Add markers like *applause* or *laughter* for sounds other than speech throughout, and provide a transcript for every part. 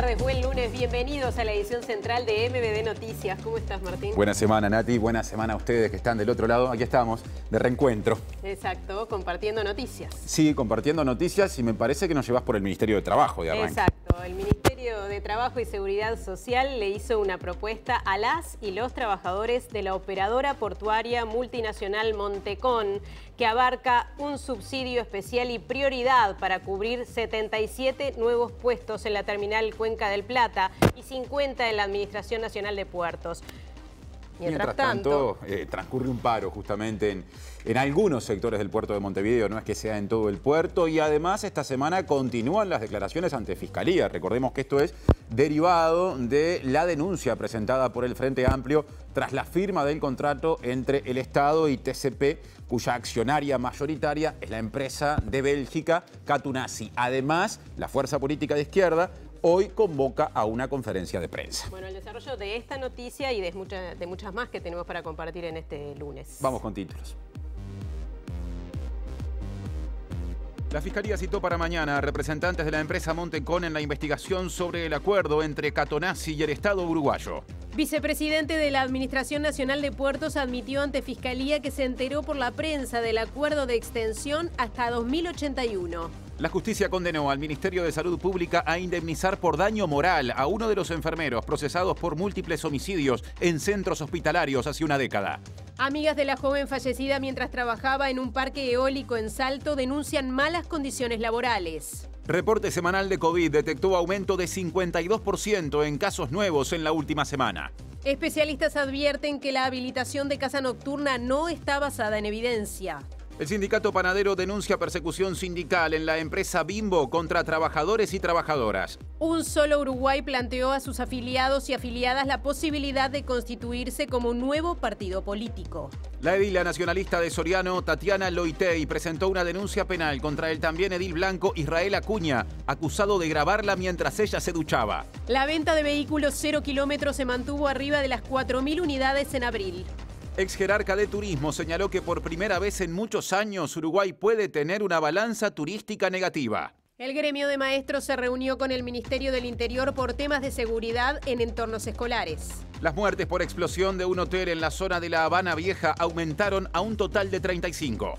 tardes, buen lunes. Bienvenidos a la edición central de MBD Noticias. ¿Cómo estás, Martín? Buena semana, Nati. Buena semana a ustedes que están del otro lado. Aquí estamos, de reencuentro. Exacto, compartiendo noticias. Sí, compartiendo noticias y me parece que nos llevas por el Ministerio de Trabajo de arranque. Exacto, el Ministerio Ministerio de Trabajo y Seguridad Social le hizo una propuesta a las y los trabajadores de la operadora portuaria multinacional Montecón, que abarca un subsidio especial y prioridad para cubrir 77 nuevos puestos en la terminal Cuenca del Plata y 50 en la Administración Nacional de Puertos. Mientras, tanto, eh, transcurre un paro justamente en en algunos sectores del puerto de Montevideo, no es que sea en todo el puerto. Y además esta semana continúan las declaraciones ante Fiscalía. Recordemos que esto es derivado de la denuncia presentada por el Frente Amplio tras la firma del contrato entre el Estado y TCP, cuya accionaria mayoritaria es la empresa de Bélgica, Catunasi. Además, la fuerza política de izquierda hoy convoca a una conferencia de prensa. Bueno, el desarrollo de esta noticia y de, muchas, de muchas más que tenemos para compartir en este lunes. Vamos con títulos. La Fiscalía citó para mañana a representantes de la empresa Montecón en la investigación sobre el acuerdo entre Catonazzi y el Estado uruguayo. Vicepresidente de la Administración Nacional de Puertos admitió ante Fiscalía que se enteró por la prensa del acuerdo de extensión hasta 2081. La justicia condenó al Ministerio de Salud Pública a indemnizar por daño moral a uno de los enfermeros procesados por múltiples homicidios en centros hospitalarios hace una década. Amigas de la joven fallecida mientras trabajaba en un parque eólico en Salto denuncian malas condiciones laborales. Reporte semanal de COVID detectó aumento de 52% en casos nuevos en la última semana. Especialistas advierten que la habilitación de casa nocturna no está basada en evidencia. El sindicato panadero denuncia persecución sindical en la empresa Bimbo contra trabajadores y trabajadoras. Un solo Uruguay planteó a sus afiliados y afiliadas la posibilidad de constituirse como un nuevo partido político. La edila nacionalista de Soriano, Tatiana Loitey, presentó una denuncia penal contra el también edil blanco Israel Acuña, acusado de grabarla mientras ella se duchaba. La venta de vehículos cero kilómetros se mantuvo arriba de las 4.000 unidades en abril. Ex jerarca de turismo señaló que por primera vez en muchos años Uruguay puede tener una balanza turística negativa. El gremio de maestros se reunió con el Ministerio del Interior por temas de seguridad en entornos escolares. Las muertes por explosión de un hotel en la zona de La Habana Vieja aumentaron a un total de 35.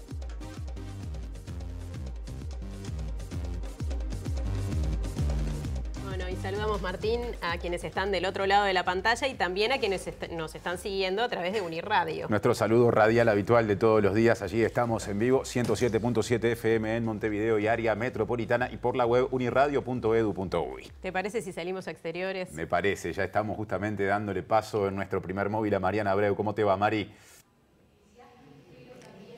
Saludamos, Martín, a quienes están del otro lado de la pantalla y también a quienes nos están siguiendo a través de Unirradio. Nuestro saludo radial habitual de todos los días. Allí estamos en vivo, 107.7 FM en Montevideo y área metropolitana y por la web unirradio.edu.uy. ¿Te parece si salimos a exteriores? Me parece, ya estamos justamente dándole paso en nuestro primer móvil a Mariana Abreu. ¿Cómo te va, Mari?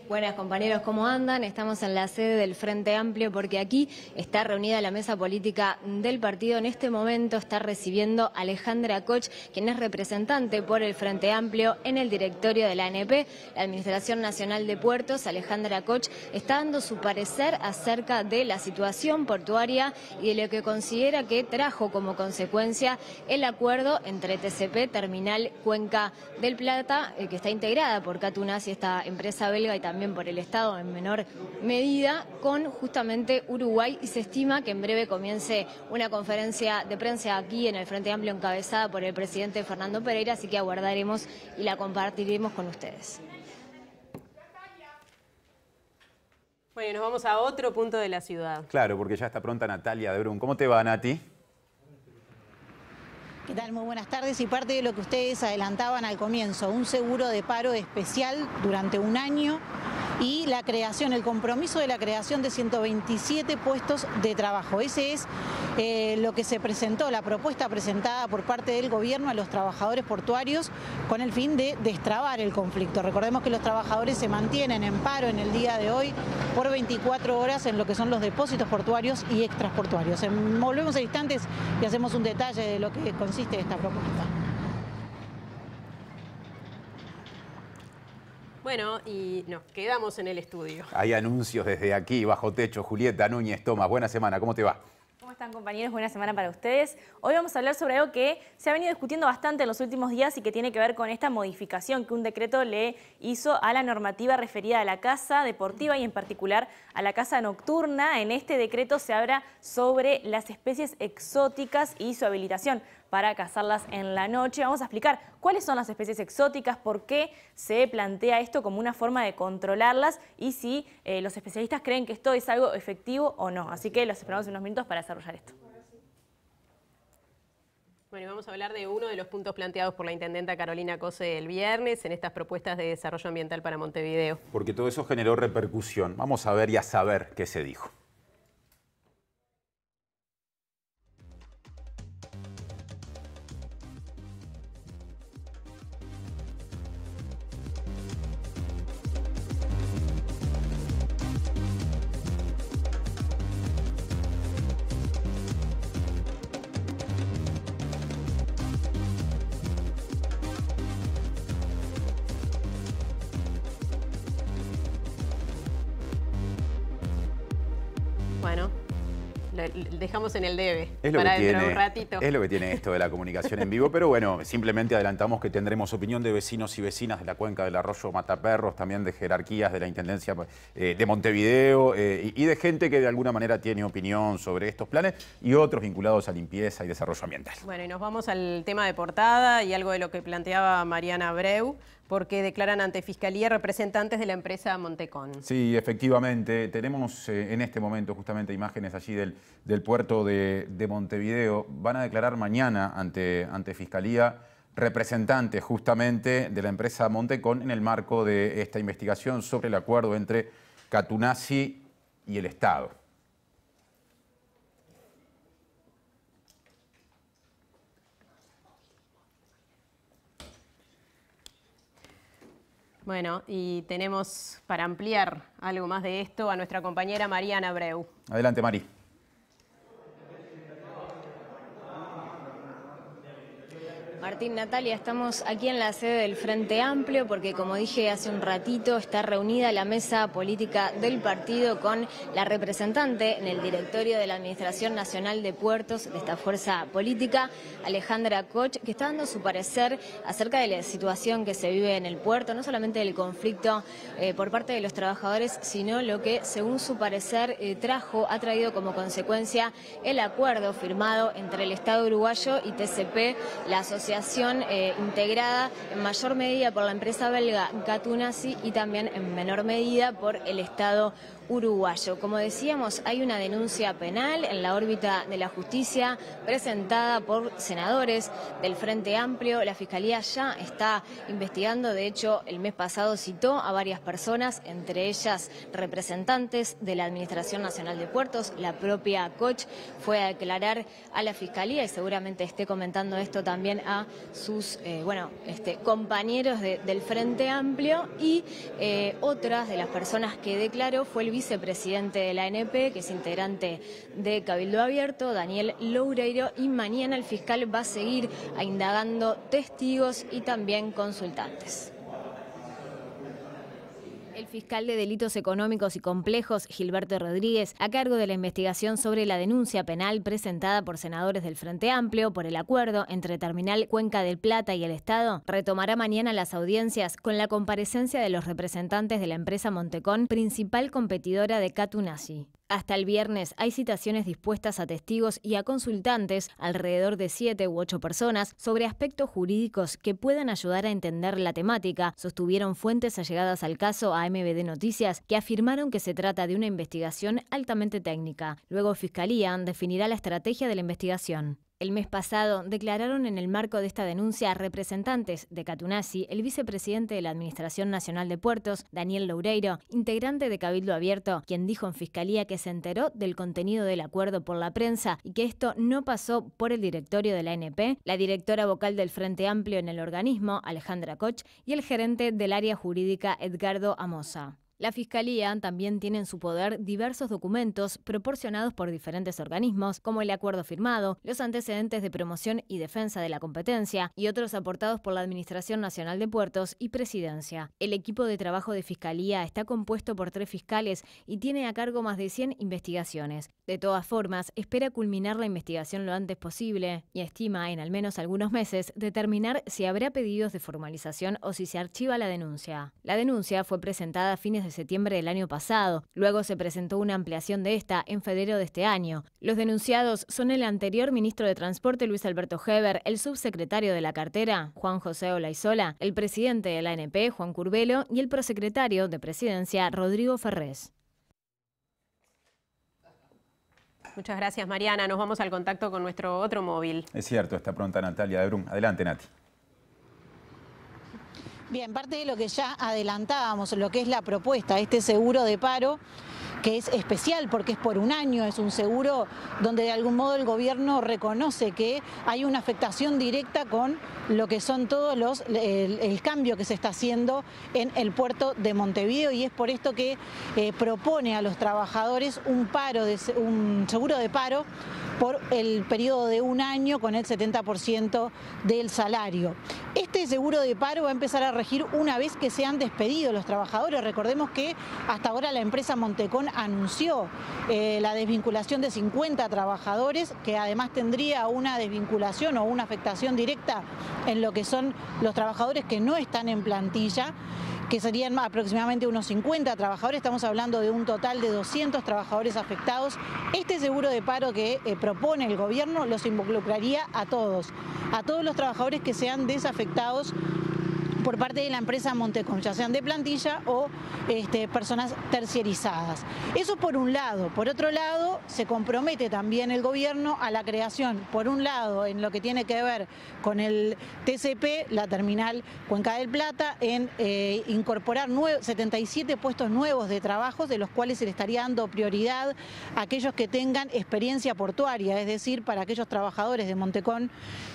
Buenas compañeros, ¿cómo andan? Estamos en la sede del Frente Amplio porque aquí está reunida la mesa política del partido. En este momento está recibiendo Alejandra Koch, quien es representante por el Frente Amplio en el directorio de la ANP, la Administración Nacional de Puertos. Alejandra Koch está dando su parecer acerca de la situación portuaria y de lo que considera que trajo como consecuencia el acuerdo entre TCP, Terminal Cuenca del Plata, eh, que está integrada por Catunas y esta empresa belga y también también por el Estado en menor medida, con justamente Uruguay y se estima que en breve comience una conferencia de prensa aquí en el Frente Amplio encabezada por el presidente Fernando Pereira, así que aguardaremos y la compartiremos con ustedes. Bueno, nos vamos a otro punto de la ciudad. Claro, porque ya está pronta Natalia de Brun. ¿Cómo te va, Nati? ¿Qué Muy buenas tardes. Y parte de lo que ustedes adelantaban al comienzo, un seguro de paro especial durante un año y la creación, el compromiso de la creación de 127 puestos de trabajo. Ese es eh, lo que se presentó, la propuesta presentada por parte del gobierno a los trabajadores portuarios con el fin de destrabar el conflicto. Recordemos que los trabajadores se mantienen en paro en el día de hoy por 24 horas en lo que son los depósitos portuarios y extrasportuarios. Em, volvemos a instantes y hacemos un detalle de lo que consiste esta propuesta. Bueno, y nos quedamos en el estudio. Hay anuncios desde aquí, bajo techo. Julieta Núñez Tomás, buena semana, ¿cómo te va? ¿Cómo están compañeros? Buena semana para ustedes. Hoy vamos a hablar sobre algo que se ha venido discutiendo bastante en los últimos días y que tiene que ver con esta modificación que un decreto le hizo a la normativa referida a la casa deportiva y en particular a la casa nocturna. En este decreto se habla sobre las especies exóticas y su habilitación para cazarlas en la noche. Vamos a explicar cuáles son las especies exóticas, por qué se plantea esto como una forma de controlarlas y si eh, los especialistas creen que esto es algo efectivo o no. Así que los esperamos en unos minutos para desarrollar esto. Bueno, y vamos a hablar de uno de los puntos planteados por la intendenta Carolina Cose el viernes en estas propuestas de desarrollo ambiental para Montevideo. Porque todo eso generó repercusión. Vamos a ver y a saber qué se dijo. Bueno, dejamos en el debe es lo para que dentro tiene, de un ratito. Es lo que tiene esto de la comunicación en vivo, pero bueno, simplemente adelantamos que tendremos opinión de vecinos y vecinas de la cuenca del arroyo Mataperros, también de jerarquías de la Intendencia eh, de Montevideo eh, y, y de gente que de alguna manera tiene opinión sobre estos planes y otros vinculados a limpieza y desarrollo ambiental. Bueno, y nos vamos al tema de portada y algo de lo que planteaba Mariana Breu porque declaran ante Fiscalía representantes de la empresa Montecón. Sí, efectivamente. Tenemos eh, en este momento justamente imágenes allí del, puerto de, Montevideo. Van a declarar mañana ante, ante Fiscalía representantes justamente de la empresa Montecón en el marco de esta investigación sobre el acuerdo entre Catunasi y el Estado. Bueno, y tenemos para ampliar algo más de esto a nuestra compañera Mariana Breu. Adelante, Mari. Martín, Natalia, estamos aquí en la sede del Frente Amplio porque, como dije hace un ratito, está reunida la mesa política del partido con la representante en el directorio de la Administración Nacional de Puertos de esta fuerza política, Alejandra Koch, que está dando su parecer acerca de la situación que se vive en el puerto, no solamente del conflicto eh, por parte de los trabajadores, sino lo que, según su parecer, eh, trajo, ha traído como consecuencia el acuerdo firmado entre el Estado uruguayo y TCP, la Asociación eh, integrada en mayor medida por la empresa belga Gatunasi y también en menor medida por el Estado uruguayo. Como decíamos, hay una denuncia penal en la órbita de la justicia presentada por senadores del Frente Amplio. La Fiscalía ya está investigando, de hecho, el mes pasado citó a varias personas, entre ellas representantes de la Administración Nacional de Puertos, la propia Koch fue a declarar a la Fiscalía y seguramente esté comentando esto también a sus eh, bueno, este, compañeros del Frente Amplio y eh, otras de las personas que declaró fue el vicepresidente de la ANP, que es integrante de Cabildo Abierto, Daniel Loureiro, y mañana el fiscal va a seguir indagando testigos y también consultantes. El fiscal de Delitos Económicos y Complejos, Gilberto Rodríguez, a cargo de la investigación sobre la denuncia penal presentada por senadores del Frente Amplio por el acuerdo entre Terminal Cuenca del Plata y el Estado, retomará mañana las audiencias con la comparecencia de los representantes de la empresa Montecón, principal competidora de Catunasi. Hasta el viernes hay citaciones dispuestas a testigos y a consultantes, alrededor de siete u ocho personas, sobre aspectos jurídicos que puedan ayudar a entender la temática, sostuvieron fuentes allegadas al caso a MBD Noticias, que afirmaron que se trata de una investigación altamente técnica. Luego Fiscalía definirá la estrategia de la investigación. El mes pasado declararon en el marco de esta denuncia a representantes de Catunasi, el vicepresidente de la Administración Nacional de Puertos, Daniel Loureiro, integrante de Cabildo Abierto, quien dijo en Fiscalía que se enteró del contenido del acuerdo por la prensa y que esto no pasó por el directorio de la ANP, la directora vocal del Frente Amplio en el organismo, Alejandra Koch, y el gerente del área jurídica, Edgardo Amosa. La Fiscalía también tiene en su poder diversos documentos proporcionados por diferentes organismos, como el acuerdo firmado, los antecedentes de promoción y defensa de la competencia y otros aportados por la Administración Nacional de Puertos y Presidencia. El equipo de trabajo de Fiscalía está compuesto por tres fiscales y tiene a cargo más de 100 investigaciones. De todas formas, espera culminar la investigación lo antes posible y estima en al menos algunos meses determinar si habrá pedidos de formalización o si se archiva la denuncia. La denuncia fue presentada a fines de septiembre del año pasado. Luego se presentó una ampliación de esta en febrero de este año. Los denunciados son el anterior ministro de Transporte Luis Alberto Heber, el subsecretario de la cartera Juan José Olaizola, el presidente de la ANP Juan Curbelo y el prosecretario de Presidencia Rodrigo Ferrés. Muchas gracias, Mariana. Nos vamos al contacto con nuestro otro móvil. Es cierto, está pronta Natalia Debrum. Adelante, Nati. Bien, parte de lo que ya adelantábamos, lo que es la propuesta, este seguro de paro, que es especial porque es por un año, es un seguro donde de algún modo el gobierno reconoce que hay una afectación directa con lo que son todos los, el, cambio que se está haciendo en el puerto de Montevideo y es por esto que eh, propone a los trabajadores un, paro de, un seguro de paro por el periodo de un año con el 70% del salario. Este seguro de paro va a empezar a regir una vez que se han despedido los trabajadores. Recordemos que hasta ahora la empresa Montecón anunció eh, la desvinculación de 50 trabajadores, que además tendría una desvinculación o una afectación directa en lo que son los trabajadores que no están en plantilla que serían aproximadamente unos 50 trabajadores, estamos hablando de un total de 200 trabajadores afectados. Este seguro de paro que eh, propone el gobierno los involucraría a todos, a todos los trabajadores que sean desafectados por parte de la empresa Montecón, ya sean de plantilla o este, personas terciarizadas. Eso por un lado. Por otro lado, se compromete también el gobierno a la creación, por un lado, en lo que tiene que ver con el TCP, la terminal Cuenca del Plata, en eh, incorporar 77 puestos nuevos de trabajo, de los cuales se le estaría dando prioridad a aquellos que tengan experiencia portuaria, es decir, para aquellos trabajadores de Montecón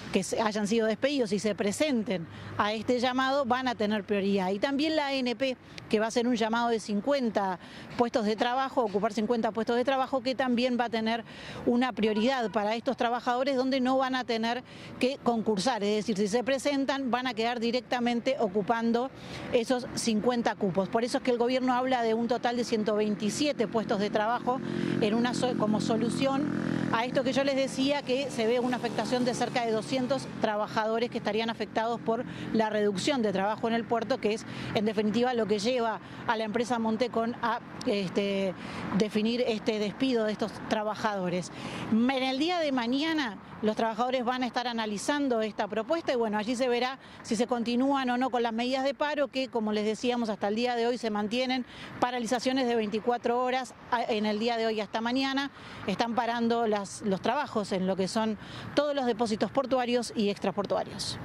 que hayan sido despedidos y se presenten a este llamado van a tener prioridad. Y también la ANP, que va a ser un llamado de 50 puestos de trabajo, ocupar 50 puestos de trabajo, que también va a tener una prioridad para estos trabajadores donde no van a tener que concursar. Es decir, si se presentan van a quedar directamente ocupando esos 50 cupos. Por eso es que el gobierno habla de un total de 127 puestos de trabajo en una, como solución a esto que yo les decía, que se ve una afectación de cerca de 200 trabajadores que estarían afectados por la reducción de trabajo en el puerto, que es en definitiva lo que lleva a la empresa Montecón a este, definir este despido de estos trabajadores. En el día de mañana los trabajadores van a estar analizando esta propuesta y bueno, allí se verá si se continúan o no con las medidas de paro que, como les decíamos, hasta el día de hoy se mantienen paralizaciones de 24 horas en el día de hoy hasta mañana. Están parando los trabajos en lo que son todos los depósitos portuarios y extraportuarios.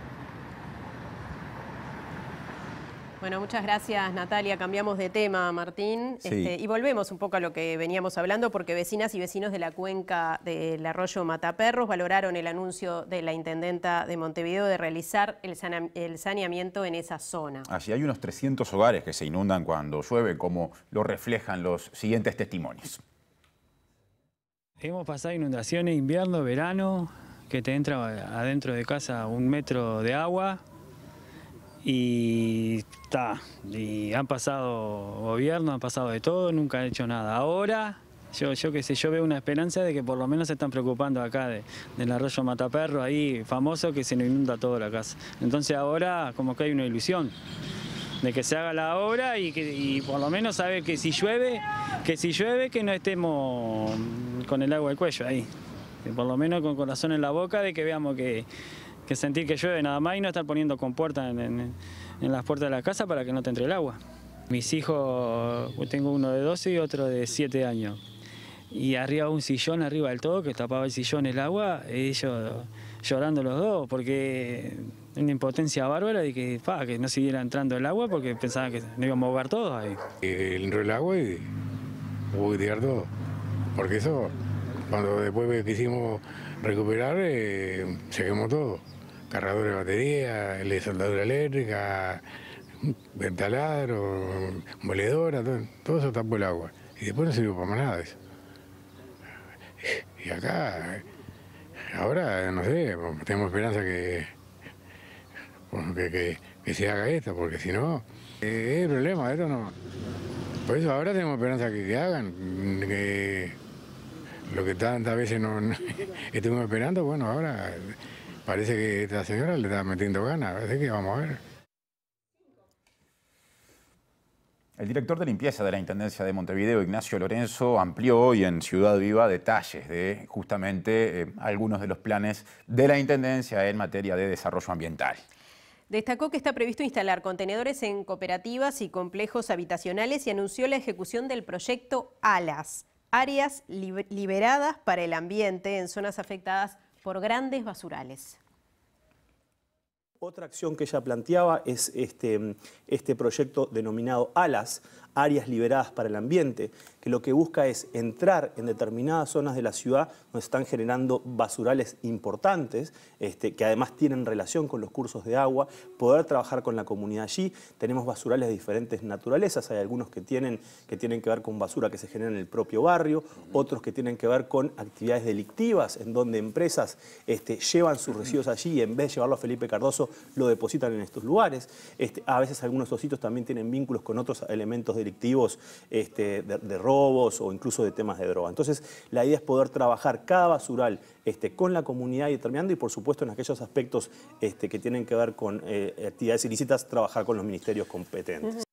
Bueno, muchas gracias Natalia. Cambiamos de tema, Martín, este, y volvemos un poco a lo que veníamos hablando, porque vecinas y vecinos de la cuenca del arroyo Mataperros valoraron el anuncio de la Intendenta de Montevideo de realizar el, saneamiento en esa zona. Así hay unos 300 hogares que se inundan cuando llueve, como lo reflejan los siguientes testimonios. Hemos pasado inundaciones invierno, verano, que te entra adentro de casa un metro de agua, y está, y han pasado gobierno, han pasado de todo, nunca han hecho nada. Ahora, yo, yo qué sé, yo veo una esperanza de que por lo menos se están preocupando acá del arroyo Mataperro, ahí famoso, que se nos inunda toda la casa. Entonces ahora como que hay una ilusión de que se haga la obra y, que, por lo menos saber que si llueve, que si llueve que no estemos con el agua al cuello ahí. por lo menos con corazón en la boca de que veamos que, que sentir que llueve nada más y no estar poniendo compuertas en, las puertas de la casa para que no te entre el agua. Mis hijos, pues, tengo uno de 12 y otro de 7 años. Y arriba un sillón, arriba del todo, que tapaba el sillón el agua, ellos llorando los dos, porque una impotencia bárbara de que, pa, que no siguiera entrando el agua porque pensaban que no íbamos a mover todos ahí. Eh, entró el agua y hubo que tirar todo, porque eso, cuando después quisimos recuperar, eh, se quemó todo cargador de batería, soldadura eléctrica, ventaladro, moledora, todo, eso tapó el agua. Y después no sirvió para nada eso. Y acá, ahora, no sé, tenemos esperanza que, que, se haga esto, porque si no, es el problema, esto no... Por eso ahora tenemos esperanza que, hagan, que lo que tantas veces no *laughs* estuvimos esperando, bueno, ahora parece que la señora le está metiendo ganas, parece que vamos a ver. El director de limpieza de la Intendencia de Montevideo, Ignacio Lorenzo, amplió hoy en Ciudad Viva detalles de justamente eh, algunos de los planes de la Intendencia en materia de desarrollo ambiental. Destacó que está previsto instalar contenedores en cooperativas y complejos habitacionales y anunció la ejecución del proyecto ALAS, áreas liberadas para el ambiente en zonas afectadas por grandes basurales. Otra acción que ella planteaba es este, este proyecto denominado ALAS, áreas liberadas para el ambiente, que lo que busca es entrar en determinadas zonas de la ciudad donde están generando basurales importantes, este, que además tienen relación con los cursos de agua, poder trabajar con la comunidad allí. Tenemos basurales de diferentes naturalezas, hay algunos que tienen, que ver con basura que se genera en el propio barrio, otros que tienen que ver con actividades delictivas, en donde empresas este, llevan sus residuos allí y en vez de llevarlo a Felipe Cardoso, lo depositan en estos lugares. Este, a veces algunos ositos también tienen vínculos con otros elementos de delictivos este, de, robos o incluso de temas de droga. Entonces, la idea es poder trabajar cada basural este, con la comunidad y determinando y, por supuesto, en aquellos aspectos este, que tienen que ver con eh, actividades ilícitas, trabajar con los ministerios competentes.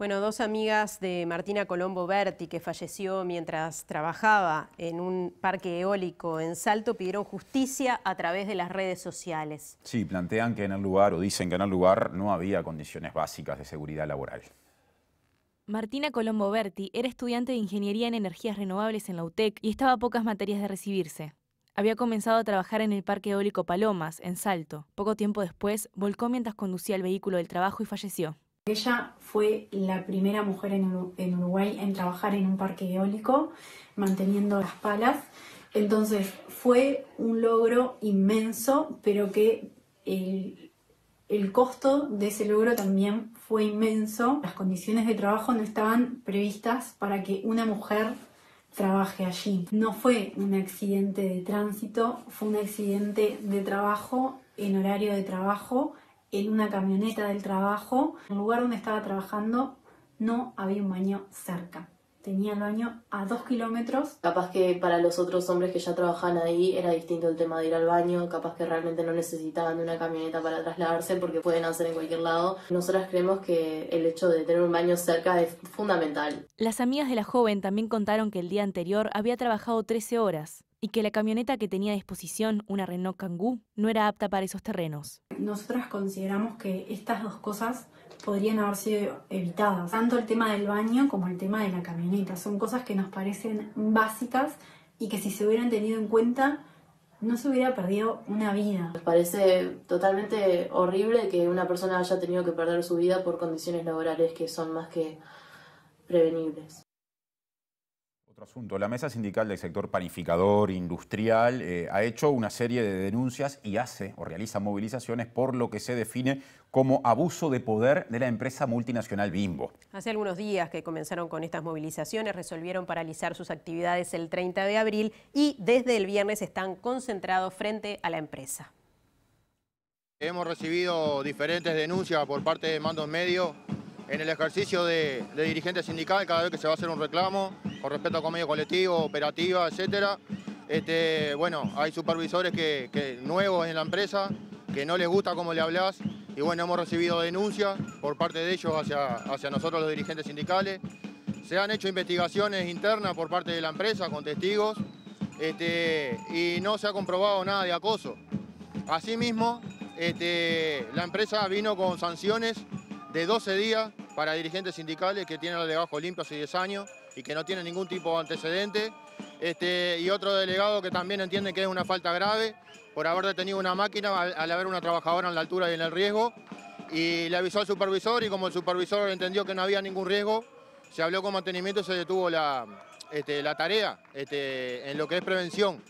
Bueno, dos amigas de Martina Colombo Berti, que falleció mientras trabajaba en un parque eólico en Salto, pidieron justicia a través de las redes sociales. Sí, plantean que en el lugar, o dicen que en el lugar, no había condiciones básicas de seguridad laboral. Martina Colombo Berti era estudiante de Ingeniería en Energías Renovables en la UTEC y estaba a pocas materias de recibirse. Había comenzado a trabajar en el Parque Eólico Palomas, en Salto. Poco tiempo después, volcó mientras conducía el vehículo del trabajo y falleció. Ella fue la primera mujer en Uruguay en trabajar en un parque eólico, manteniendo las palas. Entonces fue un logro inmenso, pero que el, el, costo de ese logro también fue inmenso. Las condiciones de trabajo no estaban previstas para que una mujer trabaje allí. No fue un accidente de tránsito, fue un accidente de trabajo en horario de trabajo en una camioneta del trabajo. En el lugar donde estaba trabajando no había un baño cerca. Tenía el baño a dos kilómetros. Capaz que para los otros hombres que ya trabajaban ahí era distinto el tema de ir al baño, capaz que realmente no necesitaban de una camioneta para trasladarse porque pueden hacer en cualquier lado. Nosotras creemos que el hecho de tener un baño cerca es fundamental. Las amigas de la joven también contaron que el día anterior había trabajado 13 horas y que la camioneta que tenía a disposición, una Renault Kangoo, no era apta para esos terrenos. Nosotras consideramos que estas dos cosas podrían haber sido evitadas, tanto el tema del baño como el tema de la camioneta. Son cosas que nos parecen básicas y que si se hubieran tenido en cuenta no se hubiera perdido una vida. Me parece totalmente horrible que una persona haya tenido que perder su vida por condiciones laborales que son más que prevenibles asunto. La mesa sindical del sector panificador, industrial, eh, ha hecho una serie de denuncias y hace o realiza movilizaciones por lo que se define como abuso de poder de la empresa multinacional Bimbo. Hace algunos días que comenzaron con estas movilizaciones, resolvieron paralizar sus actividades el 30 de abril y desde el viernes están concentrados frente a la empresa. Hemos recibido diferentes denuncias por parte de mandos medios en el ejercicio de, dirigente sindical cada vez que se va a hacer un reclamo con respecto a convenio colectivo, operativa, etc., este, bueno, hay supervisores que, nuevos en la empresa, que no les gusta cómo le hablas, y bueno, hemos recibido denuncias por parte de ellos hacia, hacia nosotros los dirigentes sindicales. Se han hecho investigaciones internas por parte de la empresa con testigos este, y no se ha comprobado nada de acoso. Asimismo, este, la empresa vino con sanciones de 12 días para dirigentes sindicales que tienen delegados limpios hace 10 años y que no tienen ningún tipo de antecedente. Este, y otro delegado que también entiende que es una falta grave por haber detenido una máquina al, haber una trabajadora en la altura y en el riesgo. Y le avisó al supervisor y como el supervisor entendió que no había ningún riesgo, se habló con mantenimiento y se detuvo la, este, la tarea este, en lo que es prevención,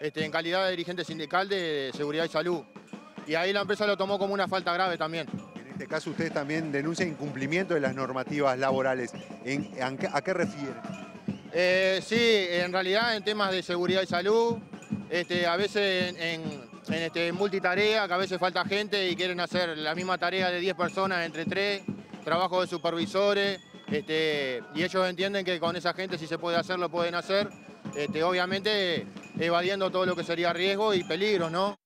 en calidad de dirigente sindical de seguridad y salud. Y ahí la empresa lo tomó como una falta grave también este caso ustedes también denuncian incumplimiento de las normativas laborales. ¿En, a, qué refieren? Eh, sí, en realidad en temas de seguridad y salud, este, a veces en, este, multitarea, que a veces falta gente y quieren hacer la misma tarea de 10 personas entre 3, trabajo de supervisores, este, y ellos entienden que con esa gente si se puede hacer, lo pueden hacer, este, obviamente evadiendo todo lo que sería riesgo y peligro, ¿no?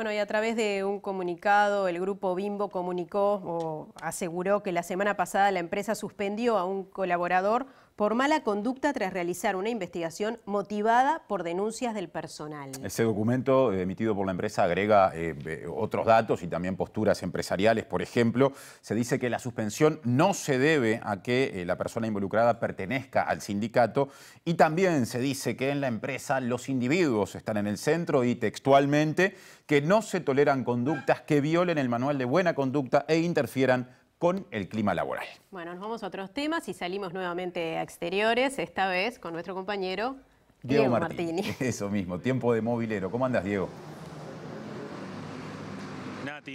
Bueno, y a través de un comunicado, el grupo Bimbo comunicó o aseguró que la semana pasada la empresa suspendió a un colaborador por mala conducta tras realizar una investigación motivada por denuncias del personal. Ese documento eh, emitido por la empresa agrega eh, eh, otros datos y también posturas empresariales. Por ejemplo, se dice que la suspensión no se debe a que la persona involucrada pertenezca al sindicato y también se dice que en la empresa los individuos están en el centro y textualmente que no se toleran conductas que violen el manual de buena conducta e interfieran con el clima laboral. Bueno, nos vamos a otros temas y salimos nuevamente a exteriores, esta vez con nuestro compañero Diego, Martini. *laughs* Eso mismo, tiempo de movilero. ¿Cómo andas, Diego?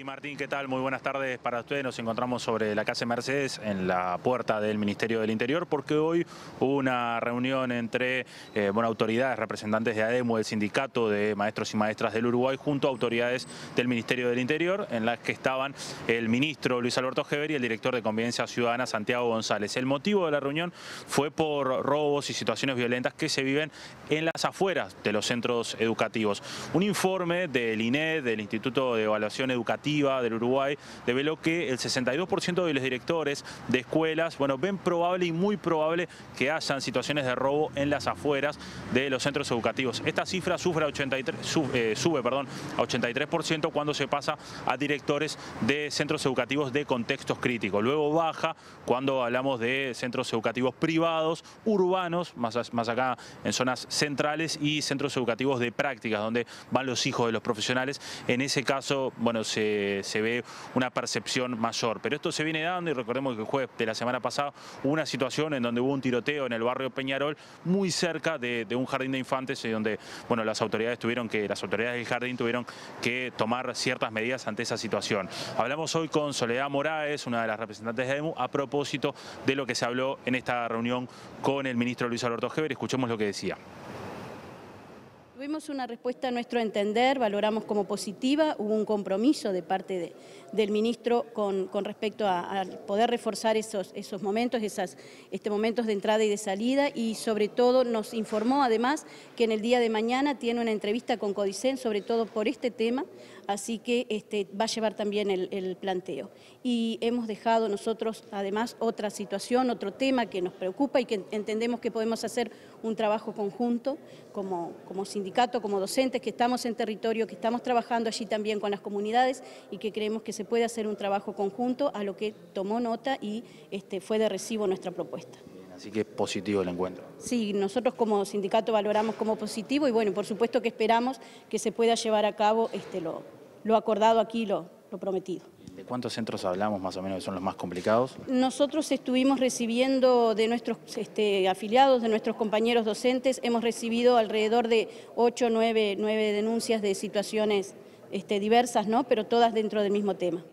Martín, ¿qué tal? Muy buenas tardes para ustedes. Nos encontramos sobre la Casa Mercedes en la puerta del Ministerio del Interior porque hoy hubo una reunión entre eh, autoridades, representantes de ADEMU, del Sindicato de Maestros y Maestras del Uruguay, junto a autoridades del Ministerio del Interior, en las que estaban el ministro Luis Alberto Geber y el director de Convivencia Ciudadana, Santiago González. El motivo de la reunión fue por robos y situaciones violentas que se viven en las afueras de los centros educativos. Un informe del INE, del Instituto de Evaluación Educativa, del Uruguay develó que el 62% de los directores de escuelas, bueno, ven probable y muy probable que hayan situaciones de robo en las afueras de los centros educativos. Esta cifra eh, sube, a 83% cuando se pasa a directores de centros educativos de contextos críticos. Luego baja cuando hablamos de centros educativos privados, urbanos, más, más acá en zonas centrales y centros educativos de prácticas, donde van los hijos de los profesionales. En ese caso, bueno, se eh, se, ve una percepción mayor. Pero esto se viene dando y recordemos que el jueves de la semana pasada hubo una situación en donde hubo un tiroteo en el barrio Peñarol muy cerca de, un jardín de infantes y donde bueno, las autoridades tuvieron que, las autoridades del jardín tuvieron que tomar ciertas medidas ante esa situación. Hablamos hoy con Soledad Moraes, una de las representantes de EMU, a propósito de lo que se habló en esta reunión con el ministro Luis Alberto Heber. Escuchemos lo que decía. Tuvimos una respuesta a nuestro entender, valoramos como positiva, hubo un compromiso de parte del ministro con, respecto a, poder reforzar esos, esos momentos, esos este, momentos de entrada y de salida y sobre todo nos informó además que en el día de mañana tiene una entrevista con Codicen sobre todo por este tema, así que este, va a llevar también el, planteo. Y hemos dejado nosotros además otra situación, otro tema que nos preocupa y que entendemos que podemos hacer un trabajo conjunto como, como sindicato, como docentes, que estamos en territorio, que estamos trabajando allí también con las comunidades y que creemos que se puede hacer un trabajo conjunto a lo que tomó nota y este, fue de recibo nuestra propuesta. Así que es positivo el encuentro. Sí, nosotros como sindicato valoramos como positivo y bueno, por supuesto que esperamos que se pueda llevar a cabo este, lo, lo acordado aquí, lo, lo prometido. ¿De cuántos centros hablamos más o menos que son los más complicados? Nosotros estuvimos recibiendo de nuestros este, afiliados, de nuestros compañeros docentes, hemos recibido alrededor de ocho, 9, 9 denuncias de situaciones este, diversas, ¿no? pero todas dentro del mismo tema.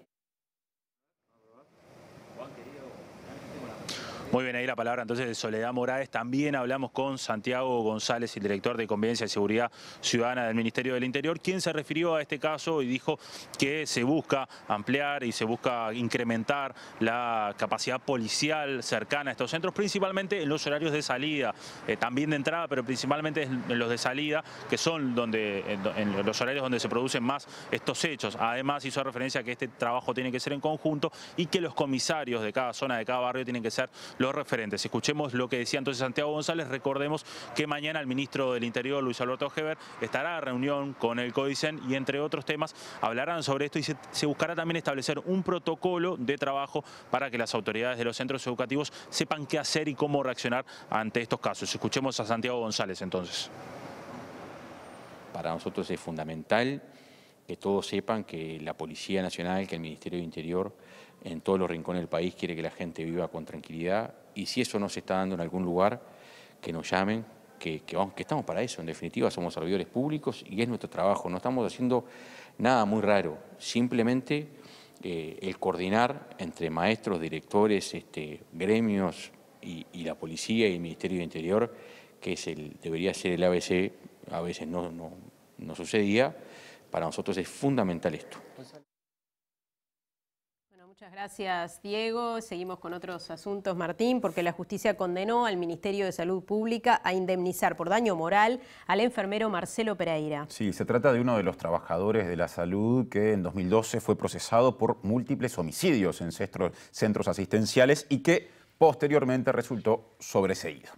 Muy bien, ahí la palabra entonces de Soledad Morales. También hablamos con Santiago González, el director de Convivencia y Seguridad Ciudadana del Ministerio del Interior, quien se refirió a este caso y dijo que se busca ampliar y se busca incrementar la capacidad policial cercana a estos centros, principalmente en los horarios de salida, eh, también de entrada, pero principalmente en los de salida, que son donde en los horarios donde se producen más estos hechos. Además, hizo referencia a que este trabajo tiene que ser en conjunto y que los comisarios de cada zona, de cada barrio, tienen que ser los referentes. Escuchemos lo que decía entonces Santiago González. Recordemos que mañana el ministro del Interior, Luis Alberto Heber, estará a reunión con el CODICEN y entre otros temas hablarán sobre esto y se, se buscará también establecer un protocolo de trabajo para que las autoridades de los centros educativos sepan qué hacer y cómo reaccionar ante estos casos. Escuchemos a Santiago González entonces. Para nosotros es fundamental que todos sepan que la Policía Nacional, que el Ministerio de Interior en todos los rincones del país quiere que la gente viva con tranquilidad y si eso no se está dando en algún lugar, que nos llamen, que, que, estamos para eso, en definitiva somos servidores públicos y es nuestro trabajo, no estamos haciendo nada muy raro, simplemente eh, el coordinar entre maestros, directores, este, gremios y, la policía y el Ministerio de Interior, que es el, debería ser el ABC, a veces no sucedía, para nosotros es fundamental esto. Muchas gracias, Diego. Seguimos con otros asuntos, Martín, porque la justicia condenó al Ministerio de Salud Pública a indemnizar por daño moral al enfermero Marcelo Pereira. Sí, se trata de uno de los trabajadores de la salud que en 2012 fue procesado por múltiples homicidios en centros, centros asistenciales y que posteriormente resultó sobreseído.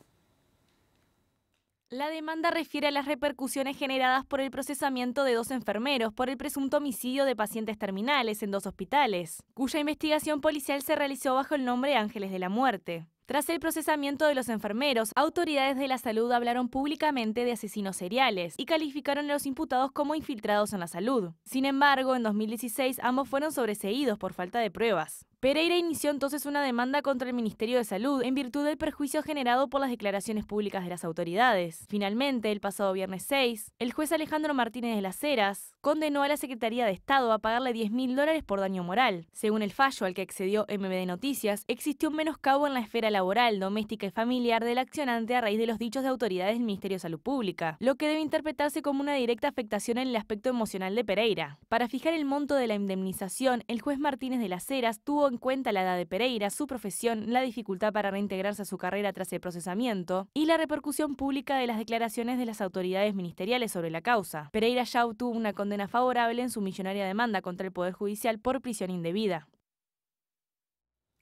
La demanda refiere a las repercusiones generadas por el procesamiento de dos enfermeros por el presunto homicidio de pacientes terminales en dos hospitales, cuya investigación policial se realizó bajo el nombre Ángeles de la Muerte. Tras el procesamiento de los enfermeros, autoridades de la salud hablaron públicamente de asesinos seriales y calificaron a los imputados como infiltrados en la salud. Sin embargo, en 2016 ambos fueron sobreseídos por falta de pruebas. Pereira inició entonces una demanda contra el Ministerio de Salud en virtud del perjuicio generado por las declaraciones públicas de las autoridades. Finalmente, el pasado viernes 6, el juez Alejandro Martínez de las Heras condenó a la Secretaría de Estado a pagarle 10 mil dólares por daño moral. Según el fallo al que accedió MBD Noticias, existió un menoscabo en la esfera laboral, doméstica y familiar del accionante a raíz de los dichos de autoridades del Ministerio de Salud Pública, lo que debe interpretarse como una directa afectación en el aspecto emocional de Pereira. Para fijar el monto de la indemnización, el juez Martínez de las Heras tuvo cuenta la edad de Pereira, su profesión, la dificultad para reintegrarse a su carrera tras el procesamiento y la repercusión pública de las declaraciones de las autoridades ministeriales sobre la causa. Pereira ya obtuvo una condena favorable en su millonaria demanda contra el Poder Judicial por prisión indebida.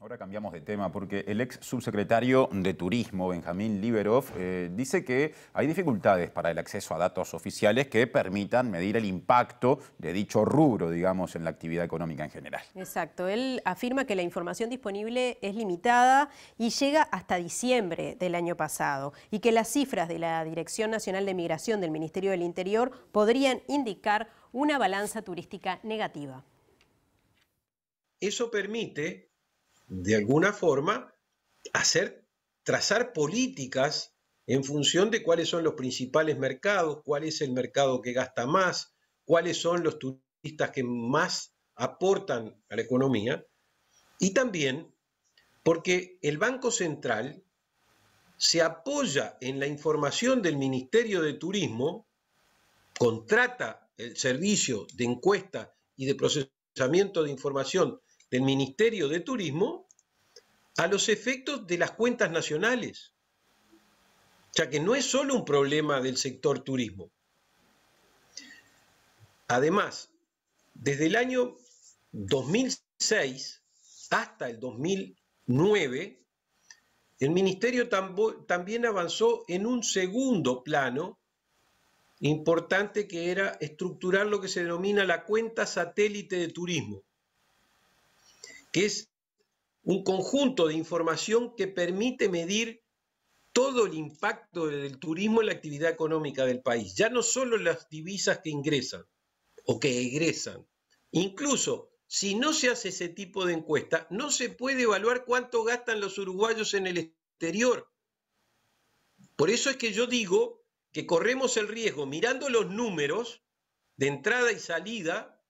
Ahora cambiamos de tema porque el ex subsecretario de Turismo, Benjamín Liberov, eh, dice que hay dificultades para el acceso a datos oficiales que permitan medir el impacto de dicho rubro, digamos, en la actividad económica en general. Exacto, él afirma que la información disponible es limitada y llega hasta diciembre del año pasado y que las cifras de la Dirección Nacional de Migración del Ministerio del Interior podrían indicar una balanza turística negativa. Eso permite de alguna forma, hacer, trazar políticas en función de cuáles son los principales mercados, cuál es el mercado que gasta más, cuáles son los turistas que más aportan a la economía, y también porque el Banco Central se apoya en la información del Ministerio de Turismo, contrata el servicio de encuesta y de procesamiento de información del Ministerio de Turismo a los efectos de las cuentas nacionales. O sea que no es solo un problema del sector turismo. Además, desde el año 2006 hasta el 2009, el Ministerio también avanzó en un segundo plano importante que era estructurar lo que se denomina la cuenta satélite de turismo que es un conjunto de información que permite medir todo el impacto del turismo en la actividad económica del país. Ya no solo las divisas que ingresan o que egresan. Incluso si no se hace ese tipo de encuesta, no se puede evaluar cuánto gastan los uruguayos en el exterior. Por eso es que yo digo que corremos el riesgo, mirando los números de entrada y salida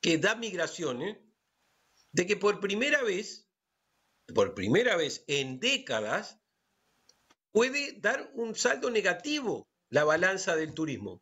que da migraciones, ¿eh? de que por primera vez, por primera vez en décadas, puede dar un saldo negativo la balanza del turismo.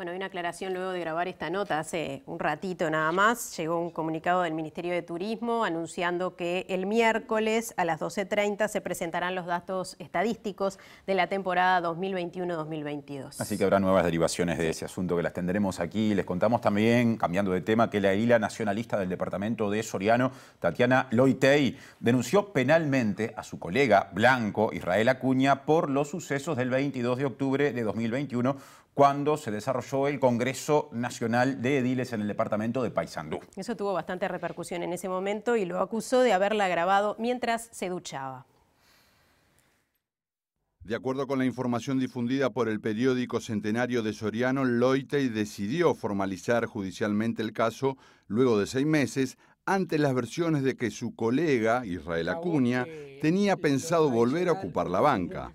Bueno, hay una aclaración luego de grabar esta nota. Hace un ratito nada más llegó un comunicado del Ministerio de Turismo anunciando que el miércoles a las 12.30 se presentarán los datos estadísticos de la temporada 2021-2022. Así que habrá nuevas derivaciones de ese asunto que las tendremos aquí. Les contamos también, cambiando de tema, que la isla nacionalista del departamento de Soriano, Tatiana Loitey, denunció penalmente a su colega blanco, Israel Acuña, por los sucesos del 22 de octubre de 2021 cuando se desarrolló el Congreso Nacional de Ediles en el departamento de Paysandú. Eso tuvo bastante repercusión en ese momento y lo acusó de haberla grabado mientras se duchaba. De acuerdo con la información difundida por el periódico Centenario de Soriano, Loitey decidió formalizar judicialmente el caso luego de seis meses ante las versiones de que su colega, Israel Acuña, tenía pensado volver a ocupar la banca.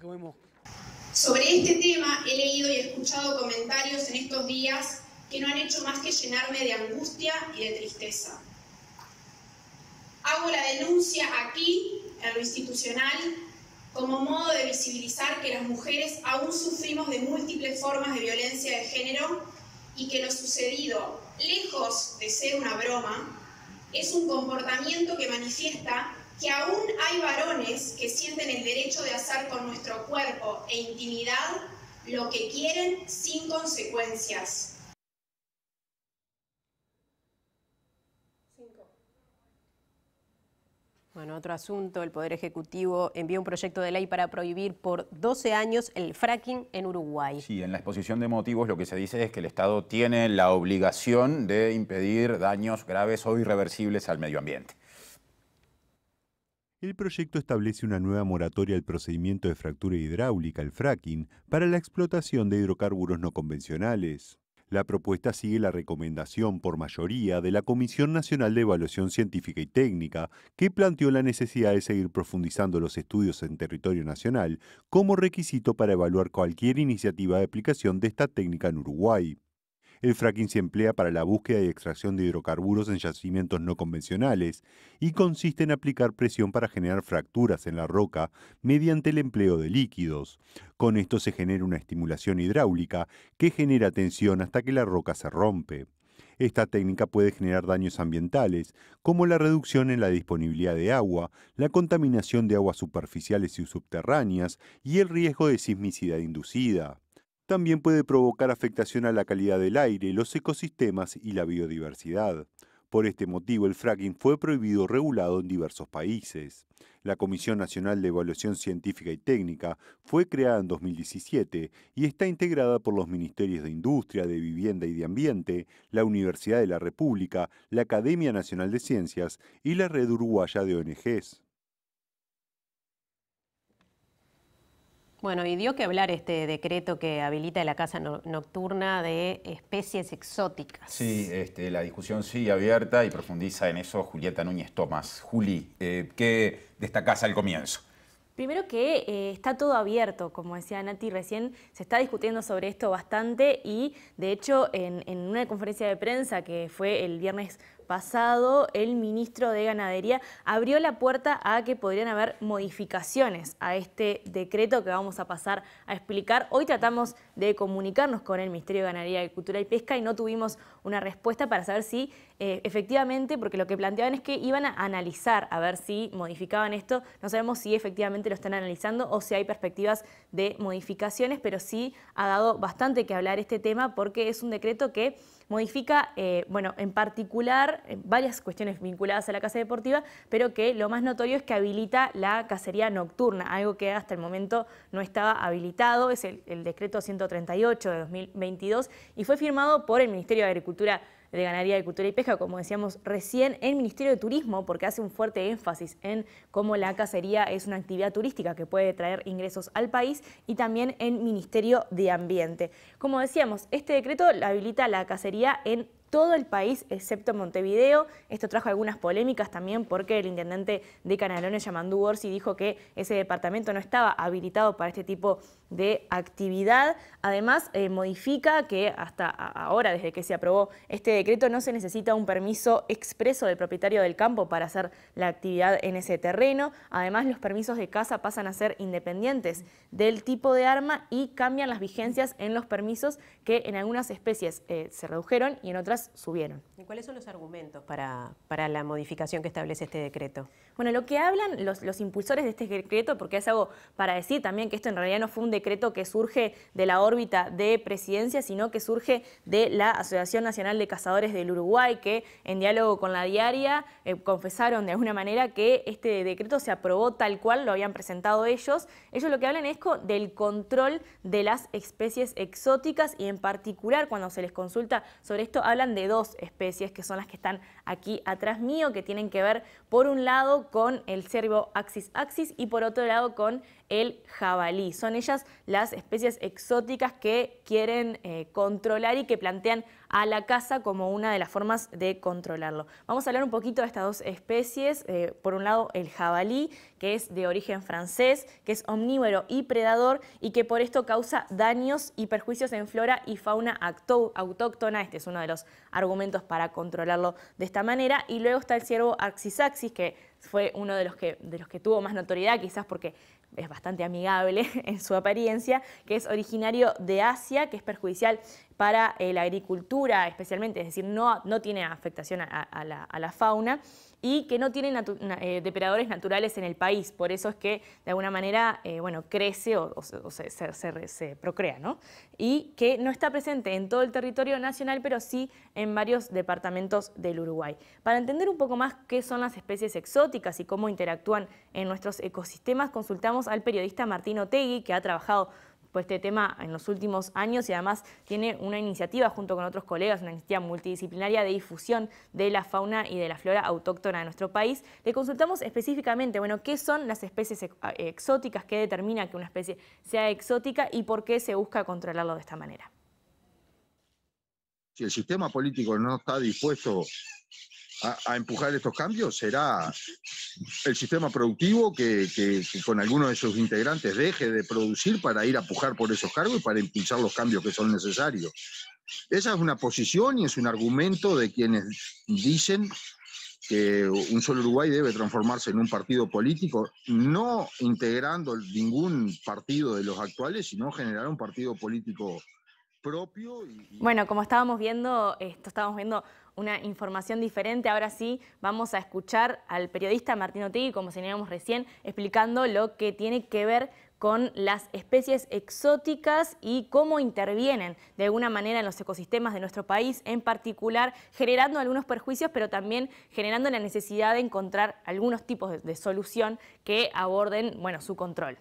Sobre este tema he leído y escuchado comentarios en estos días que no han hecho más que llenarme de angustia y de tristeza. Hago la denuncia aquí, en lo institucional, como modo de visibilizar que las mujeres aún sufrimos de múltiples formas de violencia de género y que lo sucedido, lejos de ser una broma, es un comportamiento que manifiesta que aún hay varones que sienten el derecho de hacer con nuestro cuerpo e intimidad lo que quieren sin consecuencias. Bueno, otro asunto, el Poder Ejecutivo envió un proyecto de ley para prohibir por 12 años el fracking en Uruguay. Sí, en la exposición de motivos lo que se dice es que el Estado tiene la obligación de impedir daños graves o irreversibles al medio ambiente. El proyecto establece una nueva moratoria al procedimiento de fractura hidráulica, el fracking, para la explotación de hidrocarburos no convencionales. La propuesta sigue la recomendación por mayoría de la Comisión Nacional de Evaluación Científica y Técnica, que planteó la necesidad de seguir profundizando los estudios en territorio nacional como requisito para evaluar cualquier iniciativa de aplicación de esta técnica en Uruguay el fracking se emplea para la búsqueda y extracción de hidrocarburos en yacimientos no convencionales y consiste en aplicar presión para generar fracturas en la roca mediante el empleo de líquidos. Con esto se genera una estimulación hidráulica que genera tensión hasta que la roca se rompe. Esta técnica puede generar daños ambientales, como la reducción en la disponibilidad de agua, la contaminación de aguas superficiales y subterráneas y el riesgo de sismicidad inducida también puede provocar afectación a la calidad del aire, los ecosistemas y la biodiversidad. Por este motivo, el fracking fue prohibido o regulado en diversos países. La Comisión Nacional de Evaluación Científica y Técnica fue creada en 2017 y está integrada por los Ministerios de Industria, de Vivienda y de Ambiente, la Universidad de la República, la Academia Nacional de Ciencias y la Red Uruguaya de ONGs. Bueno, y dio que hablar este decreto que habilita la casa nocturna de especies exóticas. Sí, este, la discusión sigue abierta y profundiza en eso Julieta Núñez Tomás. Juli, eh, ¿qué destacás al comienzo? Primero que eh, está todo abierto, como decía Nati recién, se está discutiendo sobre esto bastante y de hecho en, una conferencia de prensa que fue el viernes pasado el ministro de Ganadería abrió la puerta a que podrían haber modificaciones a este decreto que vamos a pasar a explicar. Hoy tratamos de comunicarnos con el Ministerio de Ganadería, Agricultura y Pesca y no tuvimos una respuesta para saber si eh, efectivamente, porque lo que planteaban es que iban a analizar a ver si modificaban esto. No sabemos si efectivamente lo están analizando o si hay perspectivas de modificaciones, pero sí ha dado bastante que hablar este tema porque es un decreto que modifica, eh, bueno, en particular eh, varias cuestiones vinculadas a la casa deportiva, pero que lo más notorio es que habilita la cacería nocturna, algo que hasta el momento no estaba habilitado, es el, el decreto 138 de 2022 y fue firmado por el Ministerio de Agricultura de Ganadería, Cultura y Pesca, como decíamos recién, el Ministerio de Turismo, porque hace un fuerte énfasis en cómo la cacería es una actividad turística que puede traer ingresos al país, y también en Ministerio de Ambiente. Como decíamos, este decreto la habilita la cacería en todo el país excepto Montevideo. Esto trajo algunas polémicas también porque el intendente de Canalones, Yamandú Orsi, dijo que ese departamento no estaba habilitado para este tipo de actividad. Además, eh, modifica que hasta ahora, desde que se aprobó este decreto, no se necesita un permiso expreso del propietario del campo para hacer la actividad en ese terreno. Además, los permisos de caza pasan a ser independientes del tipo de arma y cambian las vigencias en los permisos que en algunas especies eh, se redujeron y en otras subieron. ¿Y cuáles son los argumentos para, para la modificación que establece este decreto? Bueno, lo que hablan los, los impulsores de este decreto, porque es algo para decir también que esto en realidad no fue un decreto que surge de la órbita de presidencia, sino que surge de la Asociación Nacional de Cazadores del Uruguay, que en diálogo con la diaria eh, confesaron de alguna manera que este decreto se aprobó tal cual lo habían presentado ellos. Ellos lo que hablan es del control de las especies exóticas y en particular cuando se les consulta sobre esto, hablan de dos especies que son las que están aquí atrás mío, que tienen que ver por un lado con el cervo axis axis y por otro lado con el jabalí. Son ellas las especies exóticas que quieren eh, controlar y que plantean a la caza como una de las formas de controlarlo. Vamos a hablar un poquito de estas dos especies. Eh, por un lado, el jabalí, que es de origen francés, que es omnívoro y predador y que por esto causa daños y perjuicios en flora y fauna autóctona. Este es uno de los argumentos para controlarlo de esta manera. Y luego está el ciervo axis que fue uno de los que, de los que tuvo más notoriedad, quizás porque es bastante amigable *laughs* en su apariencia, que es originario de Asia, que es perjudicial para eh, la agricultura especialmente, es decir, no, no tiene afectación a la fauna y que no tiene eh, depredadores naturales en el país. Por eso es que de alguna manera eh, bueno, crece o, se, procrea. ¿no? Y que no está presente en todo el territorio nacional, pero sí en varios departamentos del Uruguay. Para entender un poco más qué son las especies exóticas y cómo interactúan en nuestros ecosistemas, consultamos al periodista Martín Otegui, que ha trabajado este tema en los últimos años y además tiene una iniciativa junto con otros colegas, una iniciativa multidisciplinaria de difusión de la fauna y de la flora autóctona de nuestro país. Le consultamos específicamente, bueno, qué son las especies exóticas, qué determina que una especie sea exótica y por qué se busca controlarlo de esta manera. Si el sistema político no está dispuesto a, empujar estos cambios será el sistema productivo que, que, con algunos de sus integrantes deje de producir para ir a pujar por esos cargos y para impulsar los cambios que son necesarios. Esa es una posición y es un argumento de quienes dicen que un solo Uruguay debe transformarse en un partido político, no integrando ningún partido de los actuales, sino generar un partido político bueno, como estábamos viendo, esto estábamos viendo una información diferente. Ahora sí vamos a escuchar al periodista Martín Otegui, como señalamos recién, explicando lo que tiene que ver con las especies exóticas y cómo intervienen de alguna manera en los ecosistemas de nuestro país, en particular generando algunos perjuicios, pero también generando la necesidad de encontrar algunos tipos de, de solución que aborden bueno, su control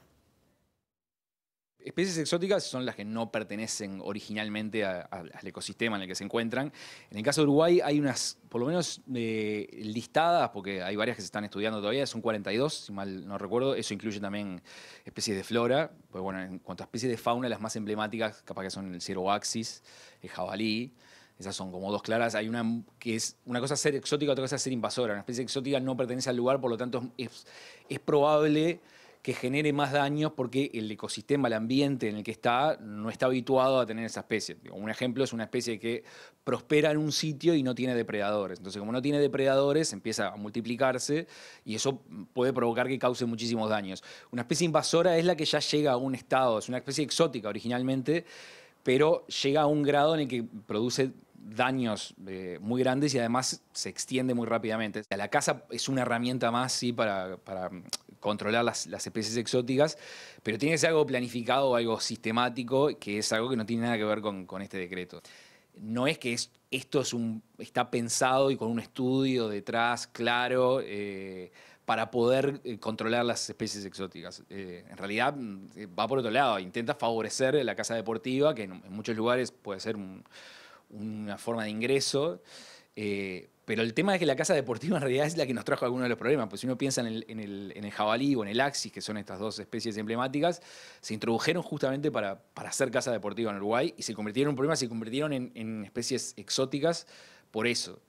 especies exóticas son las que no pertenecen originalmente al ecosistema en el que se encuentran. En el caso de Uruguay hay unas, por lo menos eh, listadas, porque hay varias que se están estudiando todavía, son 42, si mal no recuerdo. Eso incluye también especies de flora. Pues bueno, en cuanto a especies de fauna, las más emblemáticas capaz que son el ciervo axis, el jabalí. Esas son como dos claras. Hay una que es una cosa ser exótica, otra cosa ser invasora. Una especie exótica no pertenece al lugar, por lo tanto es, es probable que genere más daños porque el ecosistema, el ambiente en el que está, no está habituado a tener esa especie. Un ejemplo es una especie que prospera en un sitio y no tiene depredadores. Entonces, como no tiene depredadores, empieza a multiplicarse y eso puede provocar que cause muchísimos daños. Una especie invasora es la que ya llega a un estado, es una especie exótica originalmente, pero llega a un grado en el que produce daños eh, muy grandes y además se extiende muy rápidamente. La casa es una herramienta más sí, para, para controlar las, especies exóticas, pero tiene que ser algo planificado o algo sistemático, que es algo que no tiene nada que ver con, este decreto. No es que esto es un, está pensado y con un estudio detrás claro eh, para poder eh, controlar las especies exóticas. Eh, en realidad mm, va por otro lado, intenta favorecer la casa deportiva, que en, muchos lugares puede ser una forma de ingreso. Pero el tema es que la casa deportiva en realidad es la que nos trajo algunos de los problemas. Pues si uno piensa en el, jabalí o en el axis, que son estas dos especies emblemáticas, se introdujeron justamente para, hacer casa deportiva en Uruguay y se convirtieron en un problema, se convirtieron en especies exóticas por eso.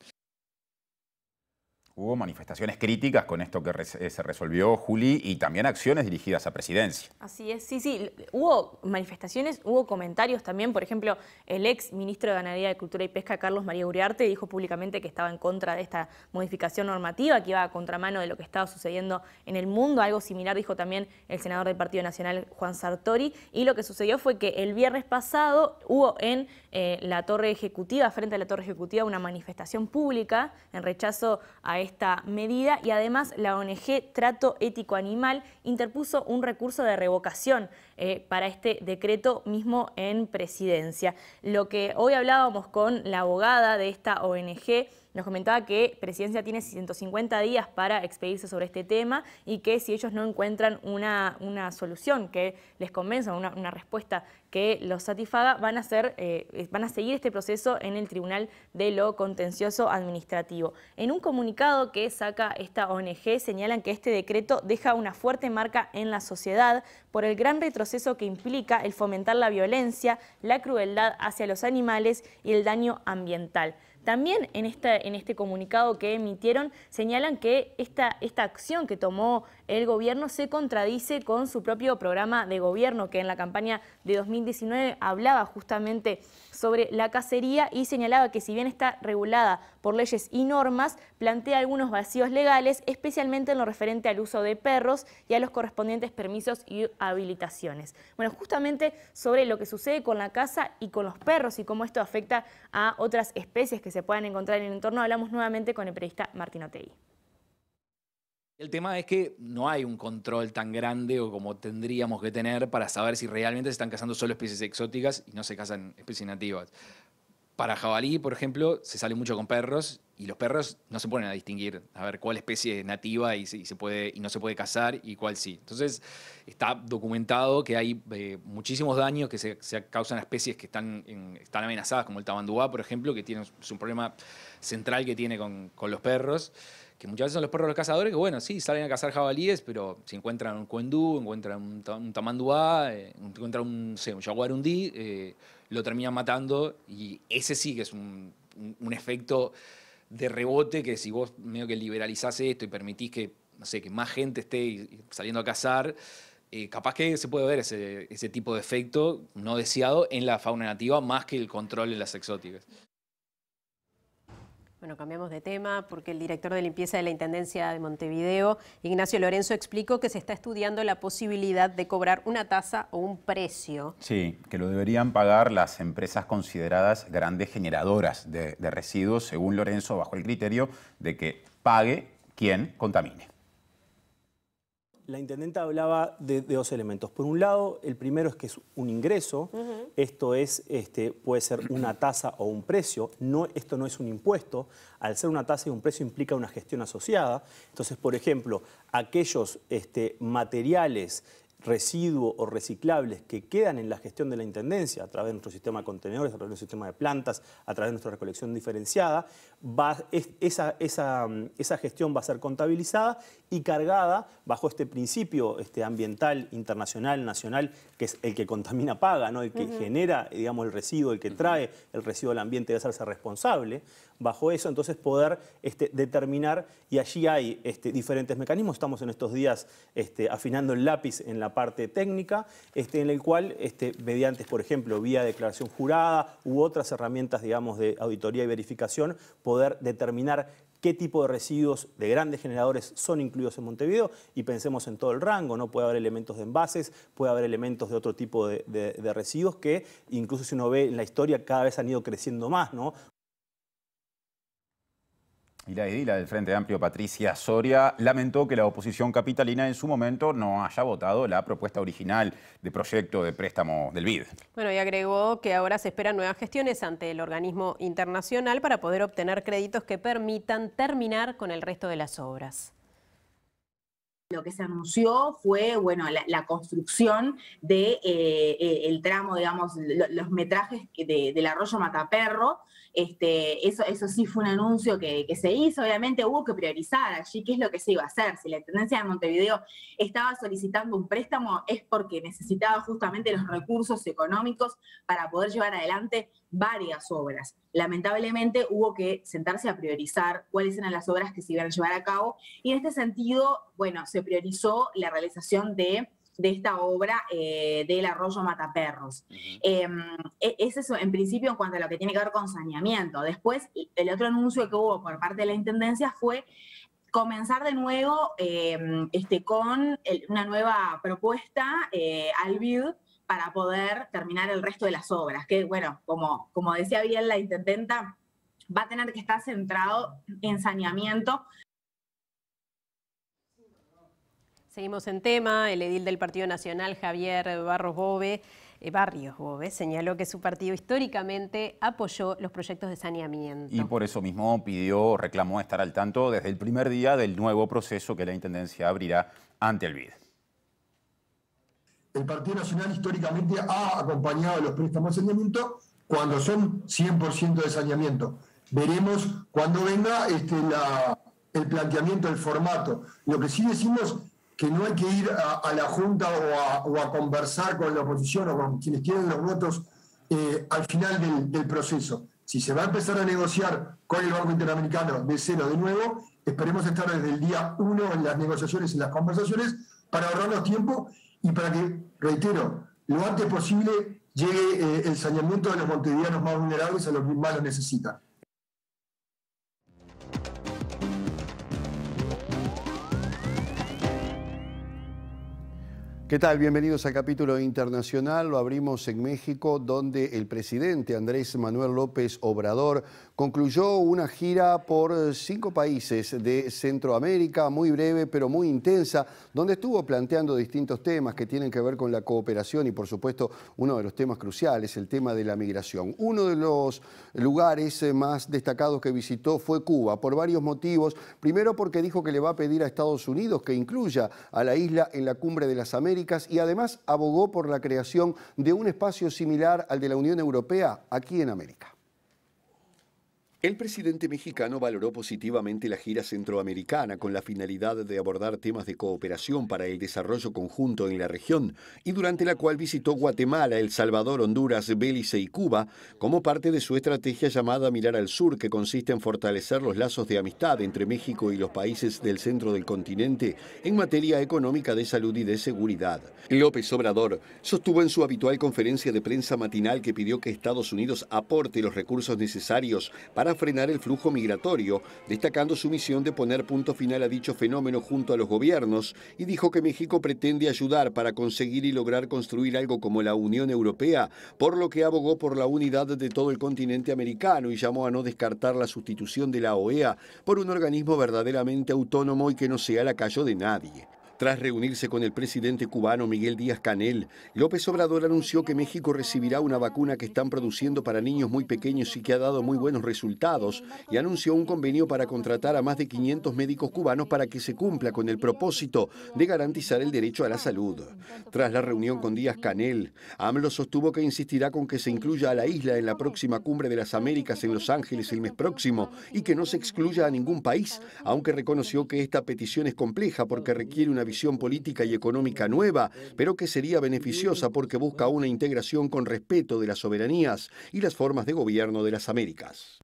Hubo manifestaciones críticas con esto que eh, se resolvió, Juli, y también acciones dirigidas a presidencia. Así es, sí, sí. Hubo manifestaciones, hubo comentarios también. Por ejemplo, el ex ministro de Ganadería, de Cultura y Pesca, Carlos María Uriarte, dijo públicamente que estaba en contra de esta modificación normativa, que iba a contramano de lo que estaba sucediendo en el mundo. Algo similar dijo también el senador del Partido Nacional, Juan Sartori. Y lo que sucedió fue que el viernes pasado hubo en eh, la Torre Ejecutiva, frente a la Torre Ejecutiva, una manifestación pública en rechazo a esta medida y además la ONG Trato Ético Animal interpuso un recurso de revocación eh, para este decreto mismo en presidencia. Lo que hoy hablábamos con la abogada de esta ONG, nos comentaba que Presidencia tiene 150 días para expedirse sobre este tema y que si ellos no encuentran una, solución que les convenza, una, respuesta que los satisfaga, van a, eh, van a seguir este proceso en el Tribunal de lo Contencioso Administrativo. En un comunicado que saca esta ONG señalan que este decreto deja una fuerte marca en la sociedad por el gran retroceso que implica el fomentar la violencia, la crueldad hacia los animales y el daño ambiental. También en, este comunicado que emitieron señalan que esta, esta acción que tomó el gobierno se contradice con su propio programa de gobierno, que en la campaña de 2019 hablaba justamente sobre la cacería y señalaba que si bien está regulada por leyes y normas, plantea algunos vacíos legales, especialmente en lo referente al uso de perros y a los correspondientes permisos y habilitaciones. Bueno, justamente sobre lo que sucede con la caza y con los perros y cómo esto afecta a otras especies que se puedan encontrar en el entorno, hablamos nuevamente con el periodista Martín Tei el tema es que no hay un control tan grande o como tendríamos que tener para saber si realmente se están cazando solo especies exóticas y no se cazan especies nativas. Para jabalí, por ejemplo, se sale mucho con perros y los perros no se ponen a distinguir a ver cuál especie es nativa y, se puede, y no se puede cazar y cuál sí. Entonces está documentado que hay eh, muchísimos daños que se, causan a especies que están, están amenazadas, como el tabandúa, por ejemplo, que tiene, es un problema central que tiene con, con los perros que muchas veces son los perros los cazadores, que bueno, sí, salen a cazar jabalíes, pero si encuentran un cuendú, encuentran un, tamanduá, eh, encuentran un, no jaguarundí, eh, lo terminan matando y ese sí que es un, efecto de rebote que si vos medio que liberalizás esto y permitís que, no sé, que más gente esté saliendo a cazar, eh, capaz que se puede ver ese, ese tipo de efecto no deseado en la fauna nativa más que el control en las exóticas. Bueno, cambiamos de tema porque el director de limpieza de la Intendencia de Montevideo, Ignacio Lorenzo, explicó que se está estudiando la posibilidad de cobrar una tasa o un precio. Sí, que lo deberían pagar las empresas consideradas grandes generadoras de, de residuos, según Lorenzo, bajo el criterio de que pague quien contamine. La intendenta hablaba de, dos elementos. Por un lado, el primero es que es un ingreso, esto es, este, puede ser una tasa o un precio, no, esto no es un impuesto, al ser una tasa y un precio implica una gestión asociada. Entonces, por ejemplo, aquellos este, materiales residuo o reciclables que quedan en la gestión de la Intendencia a través de nuestro sistema de contenedores, a través de nuestro sistema de plantas, a través de nuestra recolección diferenciada, esa, esa, mm, esa, gestión va a ser contabilizada y cargada bajo este principio este, ambiental, internacional, nacional, que es el que contamina paga, ¿no? el que genera digamos, el residuo, el que trae el residuo al ambiente debe hacerse responsable bajo eso, entonces poder este, determinar, y allí hay este, diferentes mecanismos, estamos en estos días este, afinando el lápiz en la parte técnica, este, en el cual, este, mediante, por ejemplo, vía declaración jurada u otras herramientas, digamos, de auditoría y verificación, poder determinar qué tipo de residuos de grandes generadores son incluidos en Montevideo y pensemos en todo el rango, ¿no? Puede haber elementos de envases, puede haber elementos de otro tipo de, de residuos que incluso si uno ve en la historia cada vez han ido creciendo más, ¿no? Y la edila del Frente Amplio, Patricia Soria, lamentó que la oposición capitalina en su momento no haya votado la propuesta original de proyecto de préstamo del BID. Bueno, y agregó que ahora se esperan nuevas gestiones ante el organismo internacional para poder obtener créditos que permitan terminar con el resto de las obras. Lo que se anunció fue, bueno, la, construcción del de, eh, eh, tramo, digamos, los metrajes del arroyo Mataperro, este, eso, eso sí fue un anuncio que, que, se hizo, obviamente hubo que priorizar allí qué es lo que se iba a hacer. Si la Intendencia de Montevideo estaba solicitando un préstamo es porque necesitaba justamente los recursos económicos para poder llevar adelante varias obras. Lamentablemente hubo que sentarse a priorizar cuáles eran las obras que se iban a llevar a cabo y en este sentido, bueno, se priorizó la realización de de esta obra eh, del arroyo Mataperros. Em, e, es en principio en cuanto a lo que tiene que ver con saneamiento. Después, el otro anuncio que hubo por parte de la Intendencia fue comenzar de nuevo em, este, con una nueva propuesta eh, al BID para poder terminar el resto de las obras, que bueno, como, como decía bien la Intendenta, va a tener que estar centrado en saneamiento Seguimos en tema. El edil del Partido Nacional, Javier Barros Bove, eh, Barrios Bove, señaló que su partido históricamente apoyó los proyectos de saneamiento. Y por eso mismo pidió, reclamó estar al tanto desde el primer día del nuevo proceso que la Intendencia abrirá ante el BID. El Partido Nacional históricamente ha acompañado los préstamos de saneamiento cuando son 100% de saneamiento. Veremos cuando venga este, el planteamiento, el formato. Lo que sí decimos que no hay que ir a, la Junta o a, conversar con la oposición o con quienes tienen los votos eh, al final del, proceso. Si se va a empezar a negociar con el Banco Interamericano de cero de nuevo, esperemos estar desde el día uno en las negociaciones, en las conversaciones, para ahorrarnos tiempo y para que, reitero, lo antes posible llegue eh, el saneamiento de los montevideanos más vulnerables a los que más lo necesitan. ¿Qué tal? Bienvenidos a capítulo internacional. Lo abrimos en México, donde el presidente Andrés Manuel López Obrador concluyó una gira por cinco países de Centroamérica, muy breve pero muy intensa, donde estuvo planteando distintos temas que tienen que ver con la cooperación y por supuesto uno de los temas cruciales, el tema de la migración. Uno de los lugares eh, más destacados que visitó fue Cuba, por varios motivos. Primero porque dijo que le va a pedir a Estados Unidos que incluya a la isla en la cumbre de las Américas y además abogó por la creación de un espacio similar al de la Unión Europea aquí en América. El presidente mexicano valoró positivamente la gira centroamericana con la finalidad de abordar temas de cooperación para el desarrollo conjunto en la región y durante la cual visitó Guatemala, El Salvador, Honduras, Belice y Cuba como parte de su estrategia llamada Mirar al Sur que consiste en fortalecer los lazos de amistad entre México y los países del centro del continente en materia económica de salud y de seguridad. López Obrador sostuvo en su habitual conferencia de prensa matinal que pidió que Estados Unidos aporte los recursos necesarios para frenar el flujo migratorio, destacando su misión de poner punto final a dicho fenómeno junto a los gobiernos, y dijo que México pretende ayudar para conseguir y lograr construir algo como la Unión Europea, por lo que abogó por la unidad de todo el continente americano y llamó a no descartar la sustitución de la OEA por un organismo verdaderamente autónomo y que no sea la callo de nadie. Tras reunirse con el presidente cubano Miguel Díaz Canel, López Obrador anunció que México recibirá una vacuna que están produciendo para niños muy pequeños y que ha dado muy buenos resultados y anunció un convenio para contratar a más de 500 médicos cubanos para que se cumpla con el propósito de garantizar el derecho a la salud. Tras la reunión con Díaz Canel, AMLO sostuvo que insistirá con que se incluya a la isla en la próxima cumbre de las Américas en Los Ángeles el mes próximo y que no se excluya a ningún país, aunque reconoció que esta petición es compleja porque requiere una visión política y económica nueva, pero que sería beneficiosa porque busca una integración con respeto de las soberanías y las formas de gobierno de las Américas.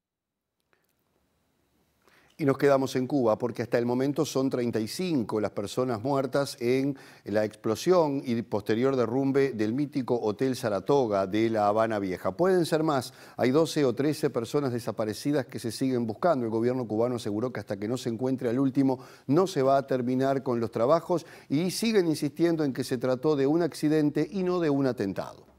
Y nos quedamos en Cuba, porque hasta el momento son 35 las personas muertas en la explosión y posterior derrumbe del mítico Hotel Saratoga de La Habana Vieja. Pueden ser más, hay 12 o 13 personas desaparecidas que se siguen buscando. El gobierno cubano aseguró que hasta que no se encuentre al último no se va a terminar con los trabajos y siguen insistiendo en que se trató de un accidente y no de un atentado.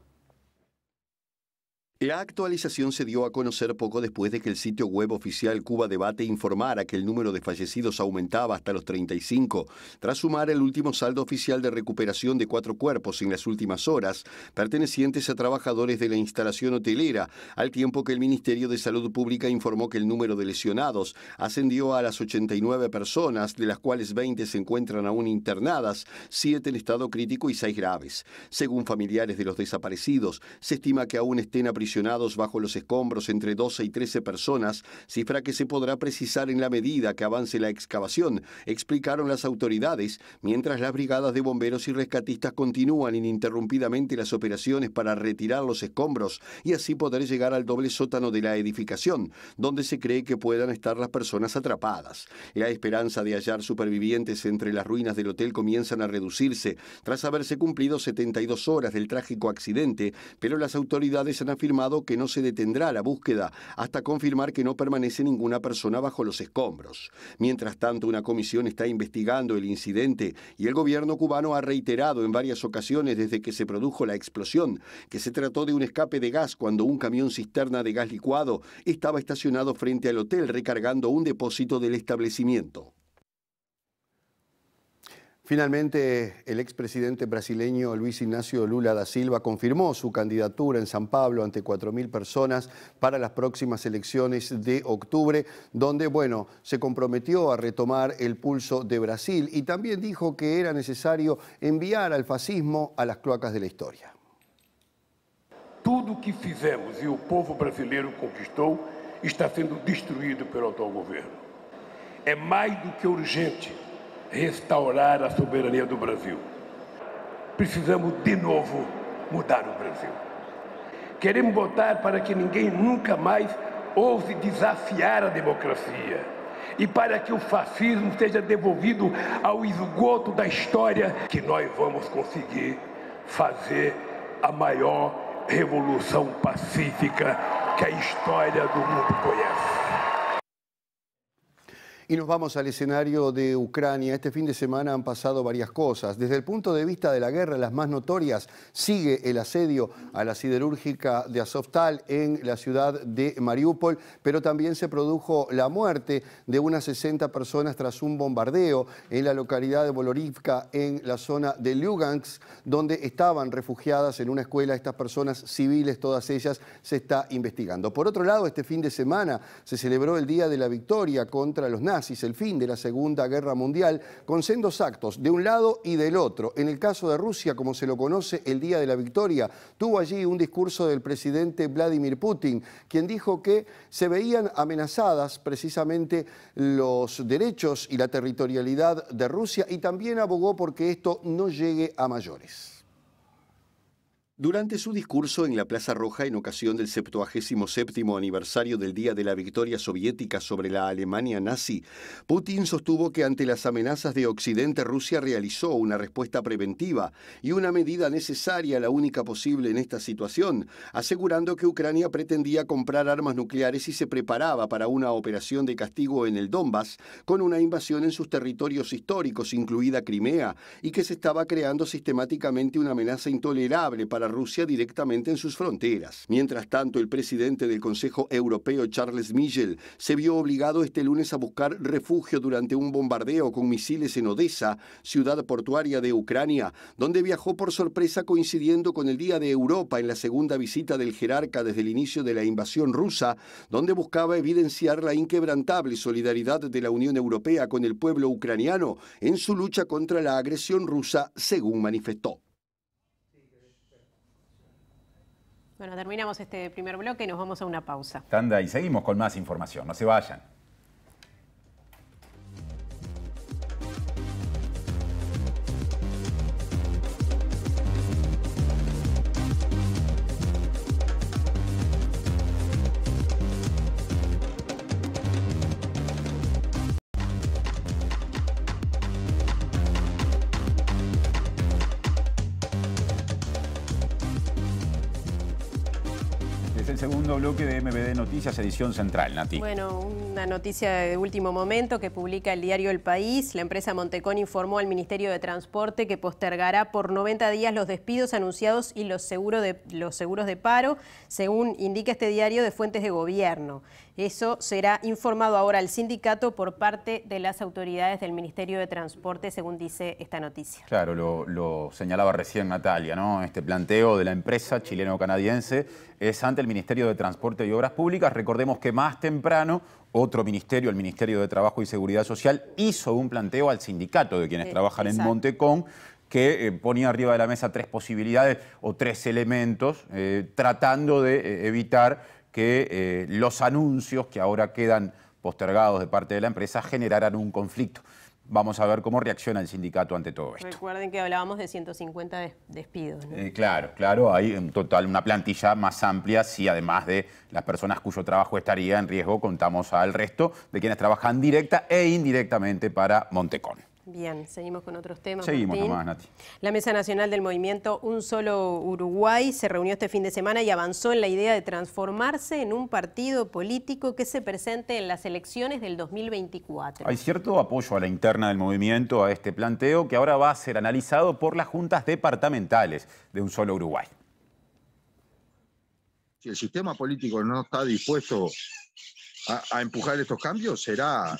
La actualización se dio a conocer poco después de que el sitio web oficial Cuba Debate informara que el número de fallecidos aumentaba hasta los 35, tras sumar el último saldo oficial de recuperación de cuatro cuerpos en las últimas horas, pertenecientes a trabajadores de la instalación hotelera, al tiempo que el Ministerio de Salud Pública informó que el número de lesionados ascendió a las 89 personas, de las cuales 20 se encuentran aún internadas, 7 en estado crítico y 6 graves. Según familiares de los desaparecidos, se estima que aún estén a bajo los escombros entre 12 y 13 personas, cifra que se podrá precisar en la medida que avance la excavación, explicaron las autoridades, mientras las brigadas de bomberos y rescatistas continúan ininterrumpidamente las operaciones para retirar los escombros y así poder llegar al doble sótano de la edificación, donde se cree que puedan estar las personas atrapadas. La esperanza de hallar supervivientes entre las ruinas del hotel comienzan a reducirse, tras haberse cumplido 72 horas del trágico accidente, pero las autoridades han afirmado que no se detendrá la búsqueda hasta confirmar que no permanece ninguna persona bajo los escombros. Mientras tanto, una comisión está investigando el incidente y el gobierno cubano ha reiterado en varias ocasiones desde que se produjo la explosión que se trató de un escape de gas cuando un camión cisterna de gas licuado estaba estacionado frente al hotel recargando un depósito del establecimiento. Finalmente, el expresidente brasileño Luis Ignacio Lula da Silva confirmó su candidatura en San Pablo ante 4.000 personas para las próximas elecciones de octubre, donde, bueno, se comprometió a retomar el pulso de Brasil y también dijo que era necesario enviar al fascismo a las cloacas de la historia. Todo que fizemos y e el povo brasileiro conquistó está siendo destruido pelo atual gobierno. Es más do que urgente restaurar a soberania do Brasil. Precisamos de novo mudar o Brasil. Queremos votar para que ninguém nunca mais ouse desafiar a democracia e para que o fascismo seja devolvido ao esgoto da história, que nós vamos conseguir fazer a maior revolução pacífica que a história do mundo conhece. Y nos vamos al escenario de Ucrania. Este fin de semana han pasado varias cosas. Desde el punto de vista de la guerra, las más notorias, sigue el asedio a la siderúrgica de Azovtal en la ciudad de Mariupol, pero también se produjo la muerte de unas 60 personas tras un bombardeo en la localidad de Bolorivka, en la zona de Lugansk, donde estaban refugiadas en una escuela estas personas civiles, todas ellas se está investigando. Por otro lado, este fin de semana se celebró el Día de la Victoria contra los nazis el fin de la Segunda Guerra Mundial, con sendos actos de un lado y del otro. En el caso de Rusia, como se lo conoce el día de la victoria, tuvo allí un discurso del presidente Vladimir Putin, quien dijo que se veían amenazadas precisamente los derechos y la territorialidad de Rusia y también abogó porque esto no llegue a mayores. Durante su discurso en la Plaza Roja en ocasión del 77 aniversario del Día de la Victoria Soviética sobre la Alemania nazi, Putin sostuvo que ante las amenazas de Occidente Rusia realizó una respuesta preventiva y una medida necesaria, la única posible en esta situación, asegurando que Ucrania pretendía comprar armas nucleares y se preparaba para una operación de castigo en el Donbass con una invasión en sus territorios históricos, incluida Crimea, y que se estaba creando sistemáticamente una amenaza intolerable para Rusia directamente en sus fronteras. Mientras tanto, el presidente del Consejo Europeo, Charles Michel, se vio obligado este lunes a buscar refugio durante un bombardeo con misiles en Odessa, ciudad portuaria de Ucrania, donde viajó por sorpresa coincidiendo con el Día de Europa en la segunda visita del jerarca desde el inicio de la invasión rusa, donde buscaba evidenciar la inquebrantable solidaridad de la Unión Europea con el pueblo ucraniano en su lucha contra la agresión rusa, según manifestó. Bueno, terminamos este primer bloque y nos vamos a una pausa. Tanda y seguimos con más información. No se vayan. bloque de MBD Noticias, edición central, Nati. Bueno, una noticia de último momento que publica el diario El País. La empresa Montecón informó al Ministerio de Transporte que postergará por 90 días los despidos anunciados y los, de, los seguros de paro, según indica este diario de fuentes de gobierno. Eso será informado ahora al sindicato por parte de las autoridades del Ministerio de Transporte, según dice esta noticia. Claro, lo, señalaba recién Natalia, ¿no? Este planteo de la empresa chileno-canadiense es ante el Ministerio de Transporte y Obras Públicas. Recordemos que más temprano otro ministerio, el Ministerio de Trabajo y Seguridad Social, hizo un planteo al sindicato de quienes eh, trabajan en Montecón que eh, ponía arriba de la mesa tres posibilidades o tres elementos, eh, tratando de evitar que eh, los anuncios que ahora quedan postergados de parte de la empresa generaran un conflicto. Vamos a ver cómo reacciona el sindicato ante todo esto. Recuerden que hablábamos de 150 despidos. Eh, claro, claro, hay en total una plantilla más amplia si además de las personas cuyo trabajo estaría en riesgo contamos al resto de quienes trabajan directa e indirectamente para Montecón. Bien, seguimos con otros temas. Seguimos nomás, Nati. La Mesa Nacional del Movimiento Un Solo Uruguay se reunió este fin de semana y avanzó en la idea de transformarse en un partido político que se presente en las elecciones del 2024. Hay cierto apoyo a la interna del movimiento a este planteo que ahora va a ser analizado por las juntas departamentales de Un Solo Uruguay. Si el sistema político no está dispuesto a, empujar estos cambios será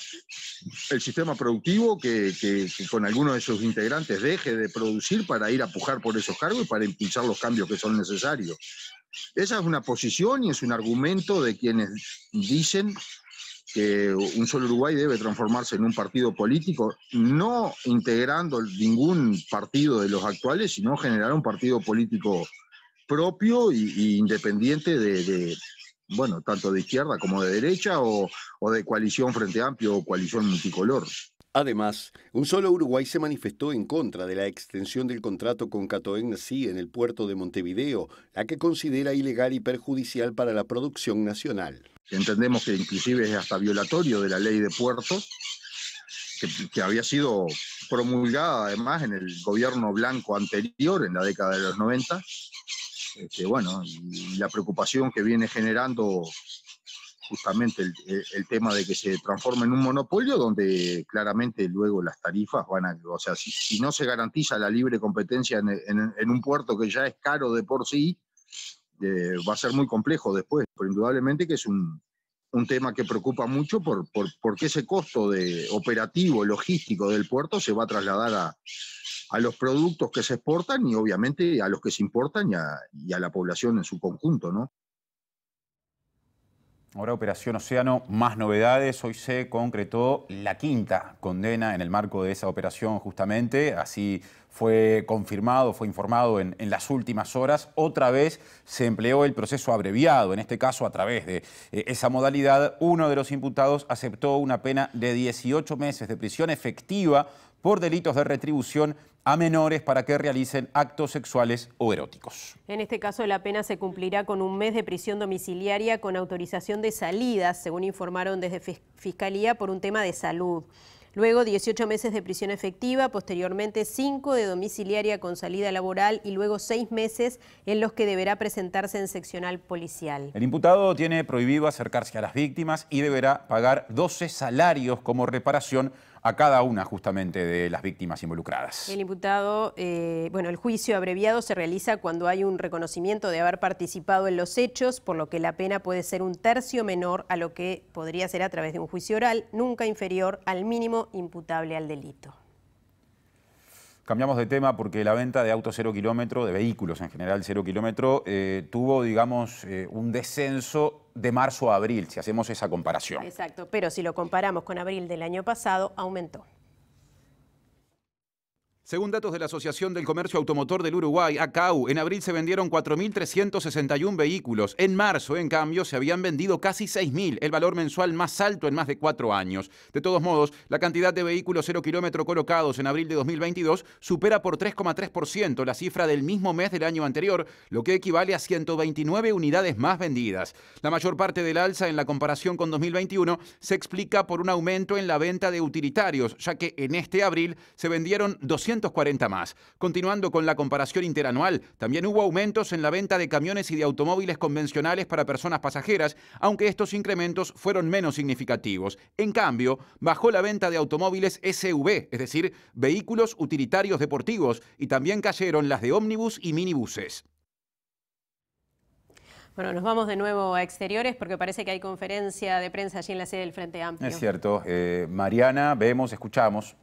el sistema productivo que, con alguno de sus integrantes deje de producir para ir a pujar por esos cargos y para impulsar los cambios que son necesarios. Esa es una posición y es un argumento de quienes dicen que un solo Uruguay debe transformarse en un partido político, no integrando ningún partido de los actuales, sino generar un partido político propio e independiente de bueno, tanto de izquierda como de derecha o, o de coalición Frente Amplio o coalición multicolor. Además, un solo Uruguay se manifestó en contra de la extensión del contrato con Catoenasi en el puerto de Montevideo, la que considera ilegal y perjudicial para la producción nacional. Entendemos que inclusive es hasta violatorio de la ley de puertos, que, que había sido promulgada además en el gobierno blanco anterior, en la década de los 90, este, bueno, la preocupación que viene generando justamente el, tema de que se transforme en un monopolio donde claramente luego las tarifas van a, o sea, si, no se garantiza la libre competencia en, un puerto que ya es caro de por sí, eh, va a ser muy complejo después, pero indudablemente que es un, tema que preocupa mucho por, por, porque ese costo de operativo, logístico del puerto se va a trasladar a, a los productos que se exportan y obviamente a los que se importan y a, la población en su conjunto, ¿no? Ahora Operación Océano, más novedades. Hoy se concretó la quinta condena en el marco de esa operación justamente. Así fue confirmado, fue informado en, las últimas horas. Otra vez se empleó el proceso abreviado, en este caso a través de eh, esa modalidad. Uno de los imputados aceptó una pena de 18 meses de prisión efectiva por delitos de retribución a menores para que realicen actos sexuales o eróticos. En este caso, la pena se cumplirá con un mes de prisión domiciliaria con autorización de salidas, según informaron desde Fiscalía, por un tema de salud. Luego 18 meses de prisión efectiva, posteriormente 5 de domiciliaria con salida laboral y luego 6 meses en los que deberá presentarse en seccional policial. El imputado tiene prohibido acercarse a las víctimas y deberá pagar 12 salarios como reparación a cada una justamente de las víctimas involucradas. El imputado, eh, bueno, el juicio abreviado se realiza cuando hay un reconocimiento de haber participado en los hechos, por lo que la pena puede ser un tercio menor a lo que podría ser a través de un juicio oral, nunca inferior al mínimo imputable al delito. Cambiamos de tema porque la venta de autos cero kilómetro, de vehículos en general cero kilómetro, eh, tuvo, digamos, eh, un descenso de marzo a abril, si hacemos esa comparación. Exacto, pero si lo comparamos con abril del año pasado, aumentó. Según datos de la Asociación del Comercio Automotor del Uruguay, ACAU, en abril se vendieron 4.361 vehículos. En marzo, en cambio, se habían vendido casi 6.000, el valor mensual más alto en más de cuatro años. De todos modos, la cantidad de vehículos cero kilómetro colocados en abril de 2022 supera por 3,3% la cifra del mismo mes del año anterior, lo que equivale a 129 unidades más vendidas. La mayor parte del alza en la comparación con 2021 se explica por un aumento en la venta de utilitarios, ya que en este abril se vendieron 200 240 más. Continuando con la comparación interanual, también hubo aumentos en la venta de camiones y de automóviles convencionales para personas pasajeras, aunque estos incrementos fueron menos significativos. En cambio, bajó la venta de automóviles SUV, es decir, vehículos utilitarios deportivos, y también cayeron las de ómnibus y minibuses. Bueno, nos vamos de nuevo a exteriores porque parece que hay conferencia de prensa allí en la sede del Frente Amplio. Es cierto. Eh, Mariana, vemos, escuchamos.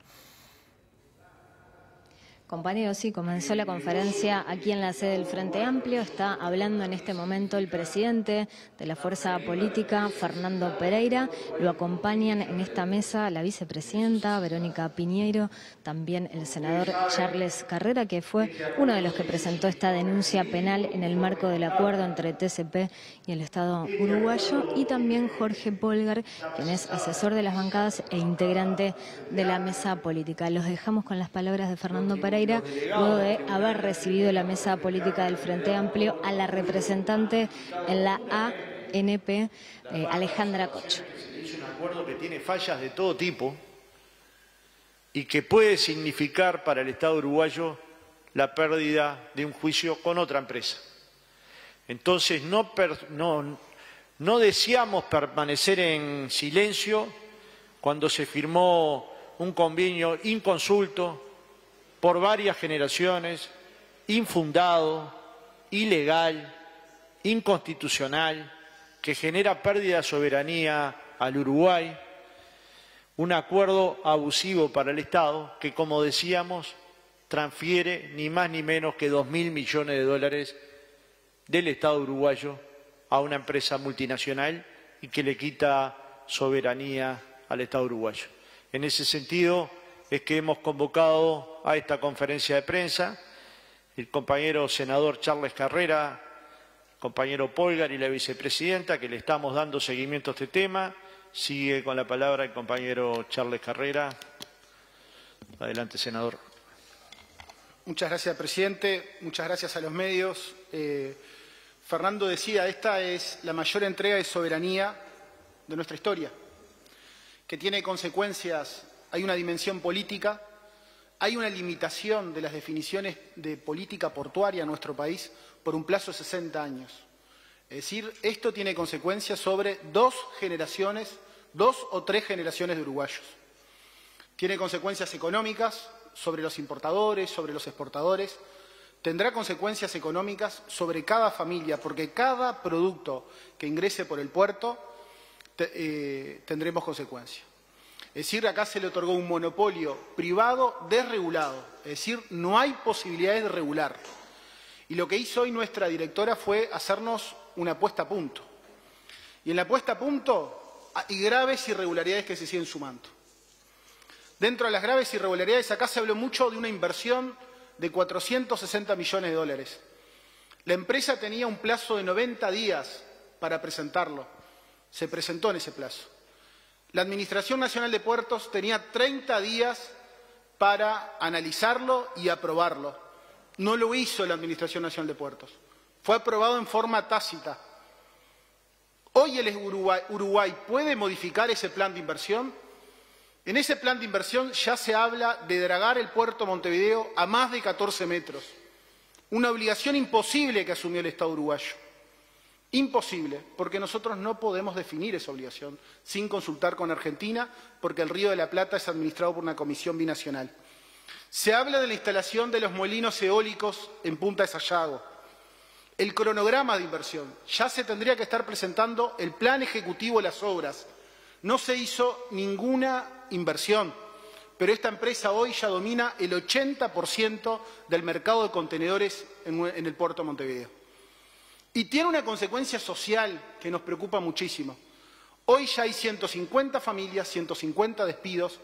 Compañeros, sí, comenzó la conferencia aquí en la sede del Frente Amplio. Está hablando en este momento el presidente de la fuerza política, Fernando Pereira. Lo acompañan en esta mesa la vicepresidenta, Verónica Piñeiro, también el senador Charles Carrera, que fue uno de los que presentó esta denuncia penal en el marco del acuerdo entre TCP y el Estado uruguayo, y también Jorge Polgar, quien es asesor de las bancadas e integrante de la mesa política. Los dejamos con las palabras de Fernando Pereira luego de haber recibido la mesa política del Frente Amplio a la representante en la ANP, eh, Alejandra Cocho. Es un acuerdo que tiene fallas de todo tipo y que puede significar para el Estado uruguayo la pérdida de un juicio con otra empresa. Entonces, no, no, no deseamos permanecer en silencio cuando se firmó un convenio inconsulto por varias generaciones, infundado, ilegal, inconstitucional, que genera pérdida de soberanía al Uruguay, un acuerdo abusivo para el Estado que, como decíamos, transfiere ni más ni menos que dos mil millones de dólares del Estado uruguayo a una empresa multinacional y que le quita soberanía al Estado uruguayo. En ese sentido, es que hemos convocado a esta conferencia de prensa. El compañero senador Charles Carrera, compañero Polgar y la vicepresidenta, que le estamos dando seguimiento a este tema. Sigue con la palabra el compañero Charles Carrera. Adelante, senador. Muchas gracias, presidente. Muchas gracias a los medios. Eh, Fernando decía, esta es la mayor entrega de soberanía de nuestra historia, que tiene consecuencias hay una dimensión política, hay una limitación de las definiciones de política portuaria en nuestro país por un plazo de 60 años. Es decir, esto tiene consecuencias sobre dos generaciones, dos o tres generaciones de uruguayos. Tiene consecuencias económicas sobre los importadores, sobre los exportadores, tendrá consecuencias económicas sobre cada familia, porque cada producto que ingrese por el puerto eh, tendremos consecuencias. Es decir, acá se le otorgó un monopolio privado desregulado, es decir, no hay posibilidades de regular. Y lo que hizo hoy nuestra directora fue hacernos una apuesta a punto. Y en la apuesta a punto hay graves irregularidades que se siguen sumando. Dentro de las graves irregularidades, acá se habló mucho de una inversión de 460 millones de dólares. La empresa tenía un plazo de 90 días para presentarlo. Se presentó en ese plazo. La Administración Nacional de Puertos tenía 30 días para analizarlo y aprobarlo. No lo hizo la Administración Nacional de Puertos. Fue aprobado en forma tácita. Hoy el Uruguay, puede modificar ese plan de inversión. En ese plan de inversión ya se habla de dragar el puerto Montevideo a más de 14 metros, una obligación imposible que asumió el Estado uruguayo. Imposible, porque nosotros no podemos definir esa obligación sin consultar con Argentina, porque el Río de la Plata es administrado por una comisión binacional. Se habla de la instalación de los molinos eólicos en Punta de Sayago. El cronograma de inversión. Ya se tendría que estar presentando el plan ejecutivo de las obras. No se hizo ninguna inversión, pero esta empresa hoy ya domina el 80% del mercado de contenedores en el puerto de Montevideo. Y tiene una consecuencia social que nos preocupa muchísimo. Hoy ya hay 150 familias, 150 despidos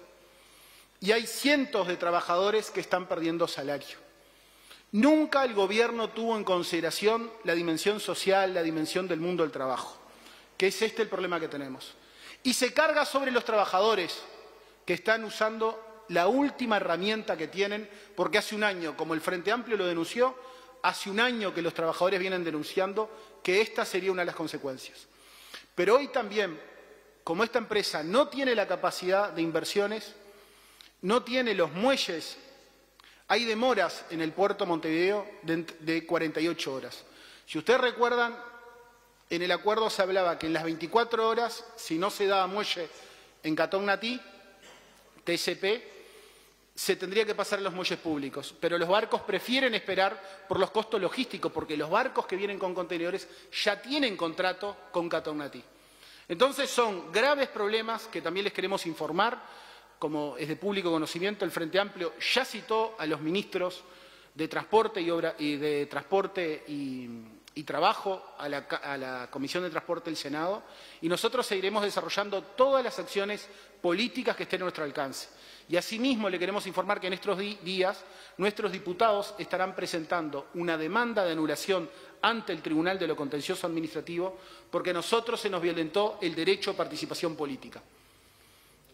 y hay cientos de trabajadores que están perdiendo salario. Nunca el gobierno tuvo en consideración la dimensión social, la dimensión del mundo del trabajo, que es este el problema que tenemos. Y se carga sobre los trabajadores que están usando la última herramienta que tienen, porque hace un año, como el Frente Amplio lo denunció, Hace un año que los trabajadores vienen denunciando que esta sería una de las consecuencias. Pero hoy también, como esta empresa no tiene la capacidad de inversiones, no tiene los muelles, hay demoras en el puerto Montevideo de 48 horas. Si ustedes recuerdan, en el acuerdo se hablaba que en las 24 horas, si no se daba muelle en Catón Natí, TCP se tendría que pasar a los muelles públicos, pero los barcos prefieren esperar por los costos logísticos, porque los barcos que vienen con contenedores ya tienen contrato con Cataunati. Entonces son graves problemas que también les queremos informar, como es de público conocimiento, el Frente Amplio ya citó a los ministros de Transporte y, de Transporte y, Trabajo a la, a la Comisión de Transporte del Senado y nosotros seguiremos desarrollando todas las acciones políticas que estén a nuestro alcance. Y asimismo le queremos informar que en estos días nuestros diputados estarán presentando una demanda de anulación ante el Tribunal de lo Contencioso Administrativo porque a nosotros se nos violentó el derecho a participación política.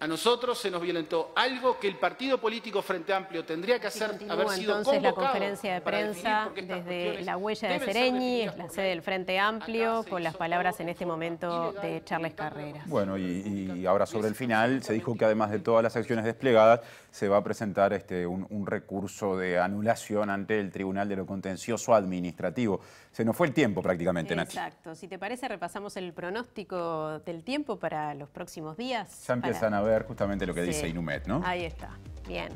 A nosotros se nos violentó algo que el partido político Frente Amplio tendría que hacer, haber sido entonces la conferencia de prensa desde la huella de Sereñi, la sede del Frente Amplio, con las palabras en este momento de Charles Carreras. Bueno, y, ahora sobre el final se dijo que además de todas las acciones desplegadas, se va a presentar este, un, recurso de anulación ante el Tribunal de lo Contencioso Administrativo. Se nos fue el tiempo prácticamente, Nachi. Exacto. Si te parece, repasamos el pronóstico del tiempo para los próximos días. Ya empiezan a ver justamente lo que dice Inumet, ¿no? Ahí está, bien.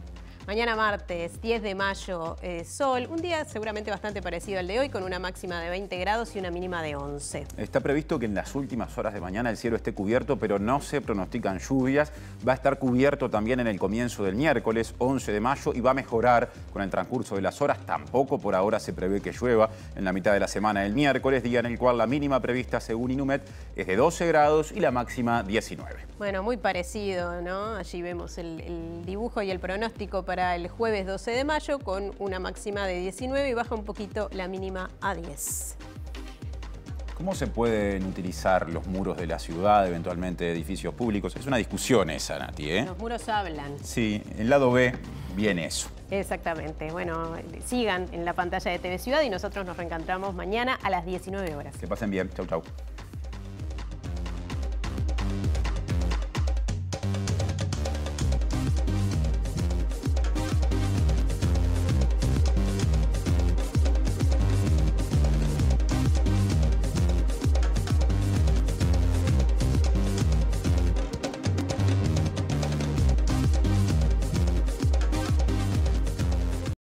Mañana martes, 10 de mayo, eh, sol. Un día seguramente bastante parecido al de hoy, con una máxima de 20 grados y una mínima de 11. Está previsto que en las últimas horas de mañana el cielo esté cubierto, pero no se pronostican lluvias. Va a estar cubierto también en el comienzo del miércoles, 11 de mayo, y va a mejorar con el transcurso de las horas. Tampoco por ahora se prevé que llueva en la mitad de la semana del miércoles, día en el cual la mínima prevista según Inumet es de 12 grados y la máxima 19. Bueno, muy parecido, ¿no? Allí vemos el dibujo y el pronóstico para el jueves 12 de mayo con una máxima de 19 y baja un poquito la mínima a 10. ¿Cómo se pueden utilizar los muros de la ciudad, eventualmente edificios públicos? Es una discusión esa, Nati, ¿eh? Los muros hablan. Sí, el lado B viene eso. Exactamente. Bueno, sigan en la pantalla de TV Ciudad y nosotros nos reencontramos mañana a las 19 horas. Que pasen bien. Chau, chau.